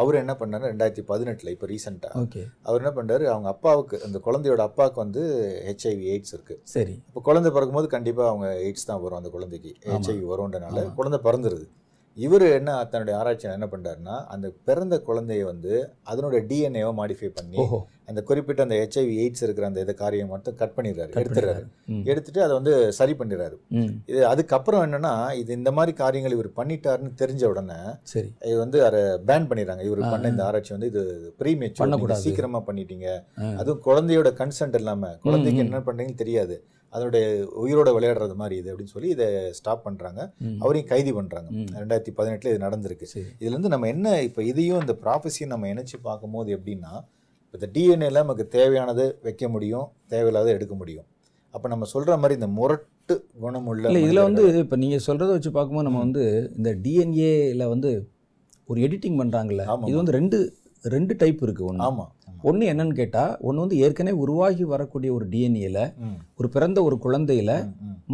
அவர் என்ன பண்ணாரு ரெண்டாயிரத்தி பதினெட்டில் இப்போ ரீசெண்டாக ஓகே அவர் என்ன பண்ணுறாரு அவங்க அப்பாவுக்கு அந்த குழந்தையோட அப்பாவுக்கு வந்து ஹெச்ஐவி எய்ட்ஸ் இருக்குது சரி இப்போ குழந்தை பிறக்கும்போது கண்டிப்பாக அவங்க எய்ட்ஸ் தான் வரும் அந்த குழந்தைக்கு ஹெச்ஐவி வரும்ன்றனால குழந்தை பிறந்துருது இவர் என்ன தன்னுடைய ஆராய்ச்சியில் என்ன பண்ணுறாருன்னா அந்த பிறந்த குழந்தைய வந்து அதனுடைய டிஎன்ஏவை மாடிஃபை பண்ணி அந்த குறிப்பிட்ட அந்த ஹெச்ஐவி எய்ட்ஸ் இருக்கிற அந்த இதை காரியம் மட்டும் கட் பண்ணிடுறாரு எடுத்துடுறாரு எடுத்துட்டு அதை வந்து சரி பண்ணிடுறாரு இது அதுக்கப்புறம் என்னன்னா இது இந்த மாதிரி காரியங்கள் இவர் பண்ணிட்டாருன்னு தெரிஞ்ச உடனே சரி இது வந்து அதை பேன் பண்ணிடுறாங்க இவர் பண்ண இந்த ஆராய்ச்சி வந்து இது ப்ரீமியர் சீக்கிரமா பண்ணிட்டீங்க அதுவும் குழந்தையோட கன்சென்ட் இல்லாம குழந்தைக்கு என்ன பண்றீங்கன்னு தெரியாது அதனுடைய உயிரோட விளையாடுறது மாதிரி இது அப்படின்னு சொல்லி இதை ஸ்டாப் பண்ணுறாங்க அவரையும் கைது பண்ணுறாங்க ரெண்டாயிரத்தி பதினெட்டில் இது நடந்திருக்கு இதுலேருந்து நம்ம என்ன இப்போ இதையும் இந்த ப்ராஃபஸையும் நம்ம இணைச்சி பார்க்கும்போது எப்படின்னா இப்போ இந்த டிஎன்ஏல நமக்கு தேவையானது வைக்க முடியும் தேவையில்லாத எடுக்க முடியும் அப்போ நம்ம சொல்கிற மாதிரி இந்த முரட்டு குணமுள்ள இதில் வந்து இப்போ நீங்கள் சொல்கிறத வச்சு பார்க்கும்போது நம்ம வந்து இந்த டிஎன்ஏல வந்து ஒரு எடிட்டிங் பண்ணுறாங்கல்ல இது வந்து ரெண்டு ரெண்டு டைப் இருக்குது ஒன்று ஆமாம் ஒன்று என்னன்னு கேட்டால் ஒன்று வந்து ஏற்கனவே உருவாகி வரக்கூடிய ஒரு டிஎன்ஏல ஒரு பிறந்த ஒரு குழந்தையில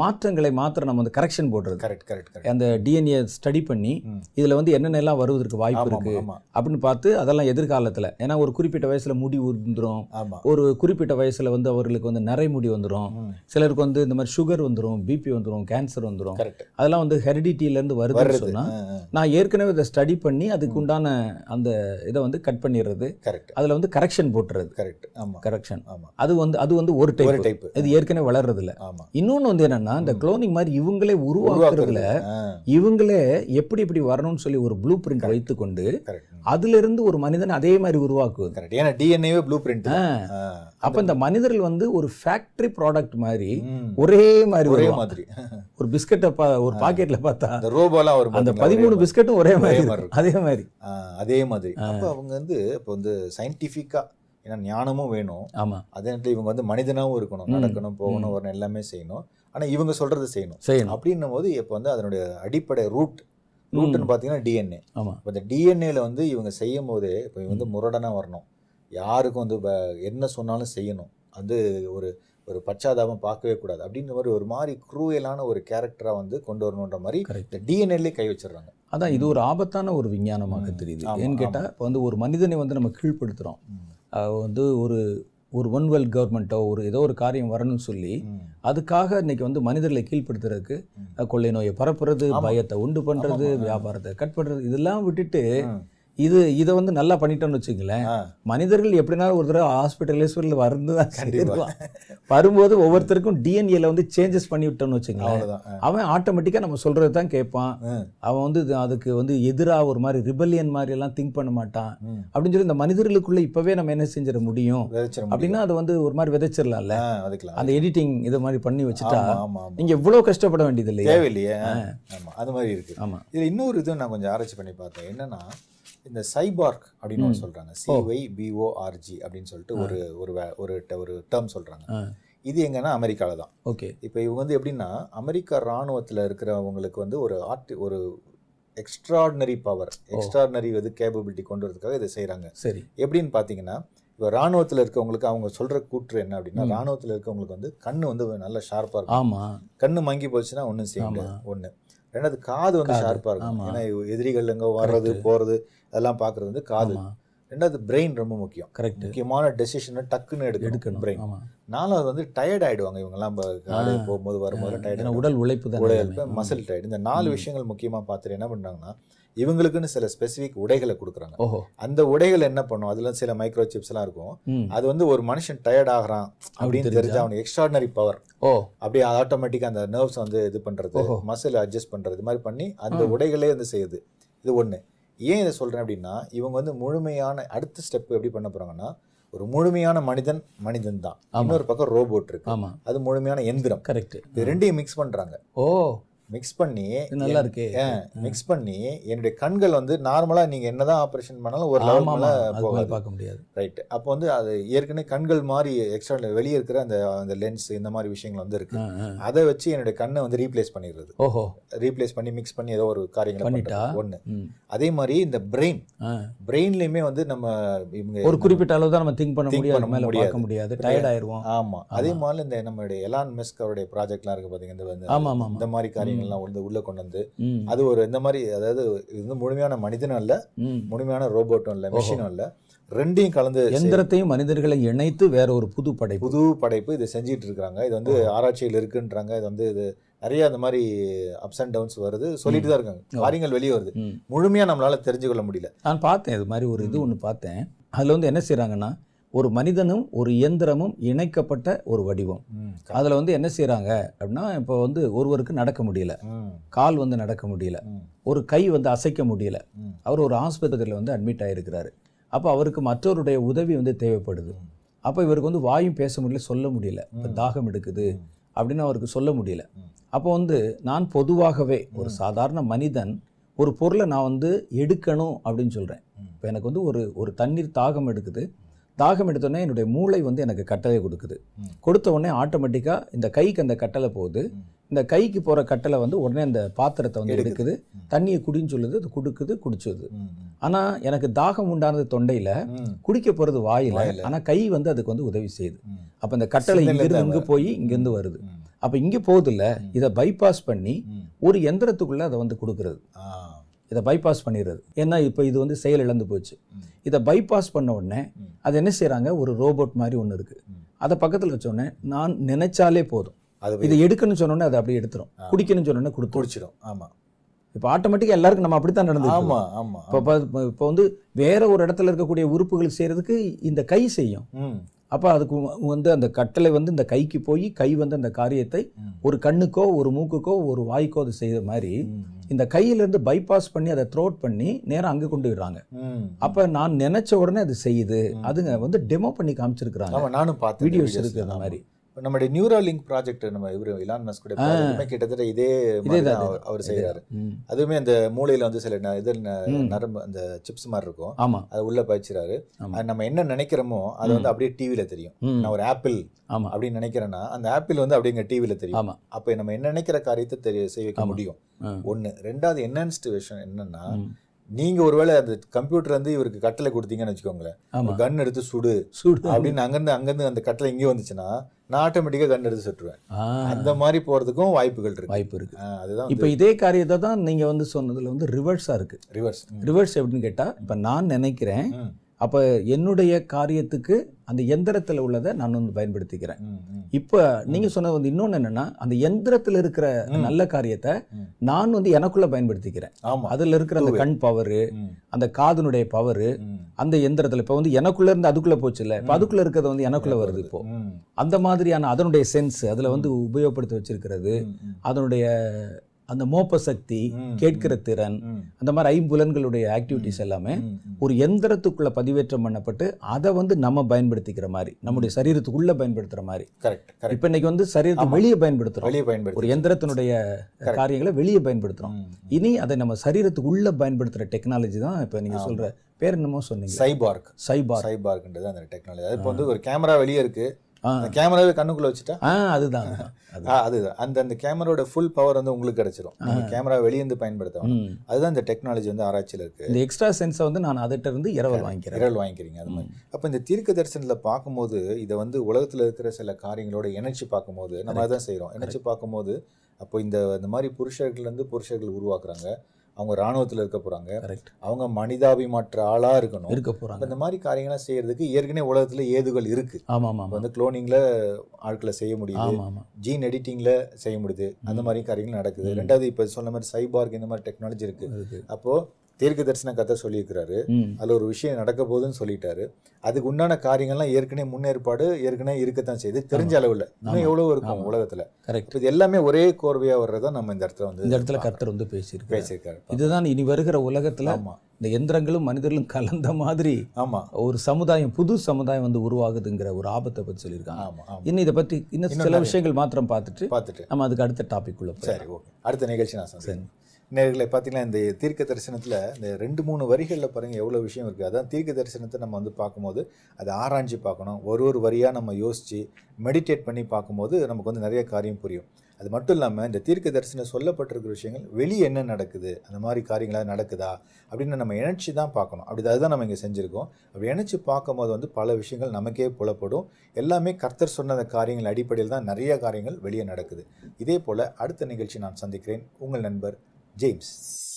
மாற்றங்களை மாத்திரம் நம்ம வந்து கரெக்ஷன் போடுறது கரெக்ட் கரெக்ட் அந்த டிஎன்ஏ ஸ்டடி பண்ணி இதுல வந்து என்னென்னலாம் வருவதற்கு வாய்ப்பு இருக்கு அப்படின்னு பார்த்து அதெல்லாம் எதிர்காலத்துல ஏன்னா ஒரு குறிப்பிட்ட வயசுல முடி வந்துடும் ஒரு குறிப்பிட்ட வயசுல வந்து அவர்களுக்கு வந்து நிறை முடி வந்துடும் சிலருக்கு வந்து இந்த மாதிரி சுகர் வந்துடும் பிபி வந்துடும் கேன்சர் வந்துடும் அதெல்லாம் வந்து இருந்து வருதுன்னு சொன்னால் நான் ஏற்கனவே இதை ஸ்டடி பண்ணி அதுக்கு உண்டான அந்த இதை வந்து கட் பண்ணிடுறது கரெக்ட் அதுல வந்து கரெக்ஷன் போட்டுறது கரெக்ட் ஆமா கரெக்ஷன் ஆமா அது வந்து அது வந்து ஒரு டைப் இது ஏற்கனவே ஏற்கனவே வளர்றதில்ல இன்னொன்று வந்து என்னன்னா இந்த குளோனிங் மாதிரி இவங்களே உருவாக்குறதுல இவங்களே எப்படி எப்படி வரணும்னு சொல்லி ஒரு ப்ளூ பிரிண்ட் வைத்து கொண்டு அதுல இருந்து ஒரு மனிதன் அதே மாதிரி உருவாக்குவது ஏன்னா டிஎன்ஏவே ப்ளூ பிரிண்ட் அப்ப இந்த மனிதர்கள் வந்து ஒரு ஃபேக்டரி ப்ராடக்ட் மாதிரி ஒரே மாதிரி ஒரே மாதிரி ஒரு பிஸ்கட்டை ஒரு பாக்கெட்ல பார்த்தா அந்த ரோபோலாம் ஒரு அந்த பதிமூணு பிஸ்கட்டும் ஒரே மாதிரி அதே மாதிரி அதே மாதிரி அப்போ அவங்க வந்து இப்போ வந்து சயின்டிஃபிக்காக ஏன்னா ஞானமும் வேணும் ஆமாம் அதே நேரத்தில் இவங்க வந்து மனிதனாகவும் இருக்கணும் நடக்கணும் போகணும் வரணும் எல்லாமே செய்யணும் ஆனால் இவங்க சொல்கிறது செய்யணும் செய்யணும் அப்படின்னும் போது இப்போ வந்து அதனுடைய அடிப்படை ரூட் ரூட்னு பார்த்தீங்கன்னா டிஎன்ஏ ஆமாம் இப்போ இந்த டிஎன்ஏல வந்து இவங்க செய்யும் போது இப்போ இவங்க வந்து முரடனாக வரணும் யாருக்கும் வந்து என்ன சொன்னாலும் செய்யணும் அது ஒரு ஒரு பச்சாதாபம் பார்க்கவே கூடாது அப்படின்ற மாதிரி ஒரு மாதிரி குரூயலான ஒரு கேரக்டராக வந்து கொண்டு வரணுன்ற மாதிரி இந்த டிஎன்ஏலே கை வச்சிடுறாங்க அதான் இது ஒரு ஆபத்தான ஒரு விஞ்ஞானமாக தெரியுது ஏன்னு கேட்டால் இப்போ வந்து ஒரு மனிதனை வந்து நம்ம கீழ்ப்படுத்துகிறோம் வந்து ஒரு ஒரு ஒன் வேர்ல்ட் கவர்மெண்ட்டோ ஒரு ஏதோ ஒரு காரியம் வரணும்னு சொல்லி அதுக்காக இன்னைக்கு வந்து மனிதர்களை கீழ்ப்படுத்துறதுக்கு கொள்ளை நோயை பரப்புறது பயத்தை உண்டு பண்ணுறது வியாபாரத்தை கட் பண்ணுறது இதெல்லாம் விட்டுட்டு இது இதை வந்து நல்லா பண்ணிட்டோம்னு வச்சுங்களேன் மனிதர்கள் எப்படினாலும் ஒரு தடவை ஹாஸ்பிட்டலைஸ்வரில் வந்து தான் கண்டிப்பாக வரும்போது ஒவ்வொருத்தருக்கும் டிஎன்ஏல வந்து சேஞ்சஸ் பண்ணி விட்டோம்னு வச்சுங்களேன் அவன் ஆட்டோமேட்டிக்காக நம்ம சொல்கிறது தான் கேட்பான் அவன் வந்து அதுக்கு வந்து எதிராக ஒரு மாதிரி ரிபல்லியன் மாதிரி எல்லாம் திங்க் பண்ண மாட்டான் அப்படின்னு சொல்லி இந்த மனிதர்களுக்குள்ளே இப்போவே நம்ம என்ன செஞ்சிட முடியும் அப்படின்னா அது வந்து ஒரு மாதிரி விதைச்சிடலாம்ல அந்த எடிட்டிங் இது மாதிரி பண்ணி வச்சுட்டா நீங்கள் இவ்வளோ கஷ்டப்பட வேண்டியது இல்லையா தேவையில்லையே அது மாதிரி இருக்கு ஆமாம் இது இன்னொரு இது நான் கொஞ்சம் ஆராய்ச்சி பண்ணி பார்த்தேன் என்னன்னா இந்த சைபார்க் அப்படின்னு ஒன்று சிஒய் பிஓஆர்ஜி அப்படின்னு சொல்லிட்டு ஒரு ஒரு ஒரு ஒரு டேர்ம் சொல்றாங்க இது எங்கன்னா அமெரிக்காவில் தான் ஓகே இப்போ இவங்க வந்து எப்படின்னா அமெரிக்கா இராணுவத்தில் இருக்கிறவங்களுக்கு வந்து ஒரு ஆர்டி ஒரு எக்ஸ்ட்ராடினரி பவர் எக்ஸ்ட்ராடினரி இது கேபபிலிட்டி கொண்டு வரதுக்காக இதை செய்கிறாங்க சரி எப்படின்னு பார்த்தீங்கன்னா இப்போ ராணுவத்தில் இருக்கவங்களுக்கு அவங்க சொல்கிற கூற்று என்ன அப்படின்னா ராணுவத்தில் இருக்கவங்களுக்கு வந்து கண்ணு வந்து நல்லா ஷார்ப்பாக இருக்கும் ஆமாம் கண்ணு மங்கி போச்சுன்னா ஒன்றும் செய்ய முடியாது ஒன்று ரெண்டாவது காது வந்து ஷார்ப்பாக இருக்கும் ஏன்னா எதிரிகள் எங்கே வர்றது போகிறது அதெல்லாம் பார்க்குறது வந்து காது ரெண்டாவது பிரெயின் ரொம்ப முக்கியம் கரெக்ட் முக்கியமான டெசிஷனை டக்குன்னு எடுக்க எடுக்கணும் பிரெயின் நாலாவது வந்து டயர்ட் ஆகிடுவாங்க இவங்கெல்லாம் காலையில் போகும்போது வரும்போது டயர்ட் உடல் உழைப்பு உழைப்பு மசில் டயர்ட் இந்த நாலு விஷயங்கள் முக்கியமாக பார்த்துட்டு என்ன பண்ணுறாங்கன்னா இவங்களுக்குன்னு சில ஸ்பெசிஃபிக் உடைகளை கொடுக்குறாங்க அந்த உடைகள் என்ன பண்ணும் அதுல சில மைக்ரோ சிப்ஸ்லாம் இருக்கும் அது வந்து ஒரு மனுஷன் டயர்ட் ஆகிறான் அப்படின்னு தெரிஞ்சு அவனுக்கு எக்ஸ்ட்ராடனரி பவர் ஓ அப்படியே ஆட்டோமேட்டிக்கா அந்த நர்வ்ஸ் வந்து இது பண்றது மசில் அட்ஜஸ்ட் பண்றது மாதிரி பண்ணி அந்த உடைகளே வந்து செய்யுது இது ஒண்ணு ஏன் இதை சொல்கிறேன் அப்படின்னா இவங்க வந்து முழுமையான அடுத்த ஸ்டெப் எப்படி பண்ண போறாங்கன்னா ஒரு முழுமையான மனிதன் மனிதன் தான் இன்னொரு பக்கம் ரோபோட் இருக்கு அது முழுமையான எந்திரம் கரெக்ட் இது ரெண்டையும் மிக்ஸ் பண்றாங்க ஓ மிக்ஸ் பண்ணி நல்லா இருக்கு மிக்ஸ் பண்ணி என்னுடைய கண்கள் வந்து நார்மலாக நீங்கள் என்னதான் ஆப்ரேஷன் பண்ணாலும் ஒரு லெவல் போகாது பார்க்க முடியாது ரைட் அப்போ வந்து அது ஏற்கனவே கண்கள் மாதிரி எக்ஸ்ட்ரா வெளியே இருக்கிற அந்த அந்த லென்ஸ் இந்த மாதிரி விஷயங்கள் வந்து இருக்கு அதை வச்சு என்னுடைய கண்ணை வந்து ரீப்ளேஸ் பண்ணிடுறது ஓஹோ ரீப்ளேஸ் பண்ணி மிக்ஸ் பண்ணி ஏதோ ஒரு காரியங்கள் பண்ணிட்டா ஒன்று அதே மாதிரி இந்த பிரெயின் பிரெயின்லையுமே வந்து நம்ம இவங்க ஒரு குறிப்பிட்ட அளவு தான் நம்ம திங்க் பண்ண முடியாது பார்க்க முடியாது டயர்ட் ஆயிடுவோம் ஆமாம் அதே மாதிரி இந்த நம்மளுடைய எலான் மெஸ்க் அவருடைய ப்ராஜெக்ட்லாம் இருக்கு பார்த்தீங்க இந்த மாதிரி காரியங்கள் விஷயங்கள்லாம் வந்து உள்ள கொண்டு வந்து அது ஒரு இந்த மாதிரி அதாவது இது வந்து முழுமையான மனிதனும் இல்ல முழுமையான ரோபோட்டும் இல்லை மிஷினும் இல்ல ரெண்டையும் கலந்து எந்திரத்தையும் மனிதர்களை இணைத்து வேற ஒரு புது படைப்பு புது படைப்பு இதை செஞ்சுட்டு இருக்கிறாங்க இது வந்து ஆராய்ச்சியில் இருக்குன்றாங்க இது வந்து இது நிறைய அந்த மாதிரி அப்ஸ் அண்ட் டவுன்ஸ் வருது சொல்லிட்டு தான் இருக்காங்க காரியங்கள் வெளியே வருது முழுமையாக நம்மளால தெரிஞ்சுக்கொள்ள முடியல நான் பார்த்தேன் இது மாதிரி ஒரு இது ஒன்று பார்த்தேன் அதில் வந்து என்ன செய்கிறாங்கன்னா ஒரு மனிதனும் ஒரு இயந்திரமும் இணைக்கப்பட்ட ஒரு வடிவம் அதில் வந்து என்ன செய்கிறாங்க அப்படின்னா இப்போ வந்து ஒருவருக்கு நடக்க முடியல கால் வந்து நடக்க முடியல ஒரு கை வந்து அசைக்க முடியல அவர் ஒரு ஆஸ்பத்திரியில் வந்து அட்மிட் ஆகிருக்கிறாரு அப்போ அவருக்கு மற்றவருடைய உதவி வந்து தேவைப்படுது அப்போ இவருக்கு வந்து வாயும் பேச முடியல சொல்ல முடியல இப்போ தாகம் எடுக்குது அப்படின்னு அவருக்கு சொல்ல முடியல அப்போ வந்து நான் பொதுவாகவே ஒரு சாதாரண மனிதன் ஒரு பொருளை நான் வந்து எடுக்கணும் அப்படின்னு சொல்கிறேன் இப்போ எனக்கு வந்து ஒரு ஒரு தண்ணீர் தாகம் எடுக்குது தாகம் எடுத்தோடனே என்னுடைய மூளை வந்து எனக்கு கட்டளை கொடுக்குது கொடுத்த உடனே ஆட்டோமேட்டிக்காக இந்த கைக்கு அந்த கட்டளை போகுது இந்த கைக்கு போகிற கட்டளை வந்து உடனே அந்த பாத்திரத்தை வந்து எடுக்குது தண்ணியை குடின்னு சொல்லுது அது கொடுக்குது குடிச்சுது ஆனால் எனக்கு தாகம் உண்டானது தொண்டையில் குடிக்க போகிறது வாயில் ஆனால் கை வந்து அதுக்கு வந்து உதவி செய்யுது அப்போ இந்த கட்டளை இங்கேருந்து இங்கே போய் இங்கேருந்து வருது அப்போ இங்கே போகுதில்ல இதை பைபாஸ் பண்ணி ஒரு எந்திரத்துக்குள்ளே அதை வந்து கொடுக்குறது இதை பைபாஸ் பண்ணிடுறது ஏன்னா இப்போ இது வந்து செயல் இழந்து போச்சு இதை பைபாஸ் பண்ண உடனே அது என்ன செய்கிறாங்க ஒரு ரோபோட் மாதிரி ஒன்று இருக்குது அதை பக்கத்தில் வச்சோடனே நான் நினைச்சாலே போதும் அது இதை எடுக்கணும்னு சொன்னோடனே அதை அப்படியே எடுத்துரும் குடிக்கணும்னு சொன்னோன்னே கொடுத்து குடிச்சிடும் ஆமாம் இப்போ ஆட்டோமேட்டிக்காக எல்லாருக்கும் நம்ம அப்படி தான் நடந்து ஆமாம் ஆமாம் இப்போ இப்போ வந்து வேற ஒரு இடத்துல இருக்கக்கூடிய உறுப்புகள் செய்கிறதுக்கு இந்த கை செய்யும் அப்போ அதுக்கு வந்து அந்த கட்டளை வந்து இந்த கைக்கு போய் கை வந்து அந்த காரியத்தை ஒரு கண்ணுக்கோ ஒரு மூக்குக்கோ ஒரு வாய்க்கோ அது செய்கிற மாதிரி இந்த கையிலேருந்து பைபாஸ் பண்ணி அதை த்ரோட் பண்ணி நேரம் அங்கே கொண்டு விடுறாங்க அப்போ நான் நினச்ச உடனே அது செய்யுது அதுங்க வந்து டெமோ பண்ணி காமிச்சிருக்கிறாங்க நானும் பார்த்து வீடியோஸ் இருக்கு அந்த மாதிரி நம்மளுடைய நம்முடைய நியூரோ லிங்க் ப்ராஜெக்ட் நம்ம இவர் இலான் மஸ்க் கூட கிட்டத்தட்ட இதே அவர் செய்கிறாரு அதுவுமே அந்த மூலையில வந்து சில இது நரம்பு அந்த சிப்ஸ் மாதிரி இருக்கும் ஆமாம் உள்ள உள்ளே அது நம்ம என்ன நினைக்கிறோமோ அது வந்து அப்படியே டிவியில தெரியும் நான் ஒரு ஆப்பிள் அப்படின்னு நினைக்கிறேன்னா அந்த ஆப்பிள் வந்து அப்படிங்க டிவியில தெரியும் அப்ப நம்ம என்ன நினைக்கிற காரியத்தை தெரிய செய்ய வைக்க முடியும் ஒன்னு ரெண்டாவது என்னன்னு விஷயம் என்னன்னா நீங்கள் ஒருவேளை அந்த கம்ப்யூட்டர் வந்து இவருக்கு கட்டளை கொடுத்தீங்கன்னு வச்சுக்கோங்களேன் கன் எடுத்து சுடு சுடு அப்படின்னு அங்கேருந்து அங்கிருந்து அந்த கட்டளை இங்கே வந்துச்சுன்னா நான் ஆட்டோமேட்டிக்காக கன் எடுத்து சுட்டுருவேன் அந்த மாதிரி போறதுக்கும் வாய்ப்புகள் இருக்கு வாய்ப்பு இருக்கு அதுதான் இப்போ இதே காரியத்தை தான் நீங்கள் வந்து சொன்னதில் வந்து ரிவர்ஸாக இருக்கு ரிவர்ஸ் ரிவர்ஸ் எப்படின்னு கேட்டால் இப்போ நான் நினைக்கிறேன் அப்போ என்னுடைய காரியத்துக்கு அந்த எந்திரத்தில் உள்ளதை நான் வந்து பயன்படுத்திக்கிறேன் இப்போ நீங்கள் சொன்னது வந்து இன்னொன்று என்னென்னா அந்த எந்திரத்தில் இருக்கிற நல்ல காரியத்தை நான் வந்து எனக்குள்ளே பயன்படுத்திக்கிறேன் அதில் இருக்கிற அந்த கண் பவரு அந்த காதனுடைய பவரு அந்த எந்திரத்தில் இப்போ வந்து எனக்குள்ளே இருந்து அதுக்குள்ளே போச்சுல்ல இப்போ அதுக்குள்ளே இருக்கிறத வந்து எனக்குள்ளே வருது இப்போ அந்த மாதிரியான அதனுடைய சென்ஸ் அதில் வந்து உபயோகப்படுத்தி வச்சிருக்கிறது அதனுடைய அந்த மோப்ப சக்தி கேட்கிற திறன் அந்த மாதிரி ஐம்புலன்களுடைய ஆக்டிவிட்டிஸ் எல்லாமே ஒரு எந்திரத்துக்குள்ள பதிவேற்றம் பண்ணப்பட்டு அதை வந்து நம்ம பயன்படுத்திக்கிற மாதிரி நம்முடைய சரீரத்துக்குள்ள பயன்படுத்துற மாதிரி கரெக்ட் இப்போ இன்னைக்கு வந்து சரீரத்தை வெளியே பயன்படுத்துறோம் வெளியே ஒரு எந்திரத்தினுடைய காரியங்களை வெளியே பயன்படுத்துறோம் இனி அதை நம்ம சரீரத்துக்குள்ள பயன்படுத்துற டெக்னாலஜி தான் இப்போ நீங்க சொல்ற பேர் என்னமோ சொன்னீங்க சைபார்க் சைபார்க் சைபார்க்ன்றது அந்த டெக்னாலஜி அது இப்போ வந்து ஒரு கேமரா வெளியே இருக்கு கேமராவே கண்ணுக்குள்ள வச்சுட்டா அதுதான் அதுதான் அந்த அந்த கேமராவோட ஃபுல் பவர் வந்து உங்களுக்கு கிடைச்சிரும் கேமரா வெளியேந்து பயன்படுத்தணும் அதுதான் இந்த டெக்னாலஜி வந்து ஆராய்ச்சியில் இருக்குது இந்த எக்ஸ்ட்ரா சென்ஸை வந்து நான் அதட்ட இருந்து இரவல் வாங்கிக்கிறேன் இரவல் வாங்கிக்கிறீங்க அது மாதிரி அப்போ இந்த தீர்க்க தரிசனத்தில் பார்க்கும்போது இதை வந்து உலகத்தில் இருக்கிற சில காரியங்களோட இணைச்சி பார்க்கும்போது நம்ம அதான் செய்கிறோம் இணைச்சி பார்க்கும்போது அப்போ இந்த இந்த மாதிரி வந்து புருஷர்கள் உருவாக்குறாங்க அவங்க இராணுவத்தில் இருக்க போகிறாங்க கரெக்ட் அவங்க மனிதாபிமாற்ற ஆளாக இருக்கணும் இருக்க போகிறாங்க இந்த மாதிரி காரியங்கள்லாம் செய்கிறதுக்கு ஏற்கனவே உலகத்தில் ஏதுகள் இருக்குது ஆமாம் ஆமாம் வந்து குளோனிங்கில் ஆட்களை செய்ய முடியும் ஆமாம் ஆமாம் ஜீன் எடிட்டிங்கில் செய்ய முடியுது அந்த மாதிரி காரியங்கள் நடக்குது ரெண்டாவது இப்போ சொன்ன மாதிரி சைபார்க் இந்த மாதிரி டெக்னாலஜி இருக்குது அப்போது தீர்க்க தரிசன கதை சொல்லியிருக்கிறாரு அதில் ஒரு விஷயம் நடக்க போகுதுன்னு சொல்லிட்டாரு அதுக்கு உண்டான காரியங்கள்லாம் ஏற்கனவே முன்னேற்பாடு ஏற்கனவே இருக்கத்தான் செய்யுது தெரிஞ்ச அளவில் இன்னும் எவ்வளோ இருக்கும் உலகத்தில் கரெக்ட் இது எல்லாமே ஒரே கோர்வையாக வர்றதா நம்ம இந்த இடத்துல வந்து இந்த இடத்துல கர்த்தர் வந்து பேசியிருக்கு பேசியிருக்காரு இதுதான் இனி வருகிற உலகத்தில் ஆமா இந்த எந்திரங்களும் மனிதர்களும் கலந்த மாதிரி ஆமாம் ஒரு சமுதாயம் புது சமுதாயம் வந்து உருவாகுதுங்கிற ஒரு ஆபத்தை பற்றி சொல்லியிருக்காங்க இன்னும் இதை பற்றி இன்னும் சில விஷயங்கள் மாத்திரம் பார்த்துட்டு பார்த்துட்டு நம்ம அதுக்கு அடுத்த டாபிக் உள்ள சரி ஓகே அடுத்த நிகழ்ச்சி நான் சரி நேர்களை பார்த்தீங்கன்னா இந்த தீர்க்க தரிசனத்தில் இந்த ரெண்டு மூணு வரிகளில் பாருங்கள் எவ்வளோ விஷயம் இருக்குது அதான் தீர்க்க தரிசனத்தை நம்ம வந்து பார்க்கும்போது அதை ஆராய்ஞ்சு பார்க்கணும் ஒரு ஒரு வரியாக நம்ம யோசித்து மெடிடேட் பண்ணி பார்க்கும்போது நமக்கு வந்து நிறைய காரியம் புரியும் அது மட்டும் இல்லாமல் இந்த தீர்க்க தரிசனம் சொல்லப்பட்டிருக்கிற விஷயங்கள் வெளியே என்ன நடக்குது அந்த மாதிரி காரியங்களாக நடக்குதா அப்படின்னு நம்ம இணைச்சி தான் பார்க்கணும் அப்படி அதுதான் நம்ம இங்கே செஞ்சுருக்கோம் அப்படி இணைச்சி பார்க்கும்போது வந்து பல விஷயங்கள் நமக்கே புலப்படும் எல்லாமே கர்த்தர் சொன்ன காரியங்கள் அடிப்படையில் தான் நிறைய காரியங்கள் வெளியே நடக்குது இதே போல் அடுத்த நிகழ்ச்சி நான் சந்திக்கிறேன் உங்கள் நண்பர் James.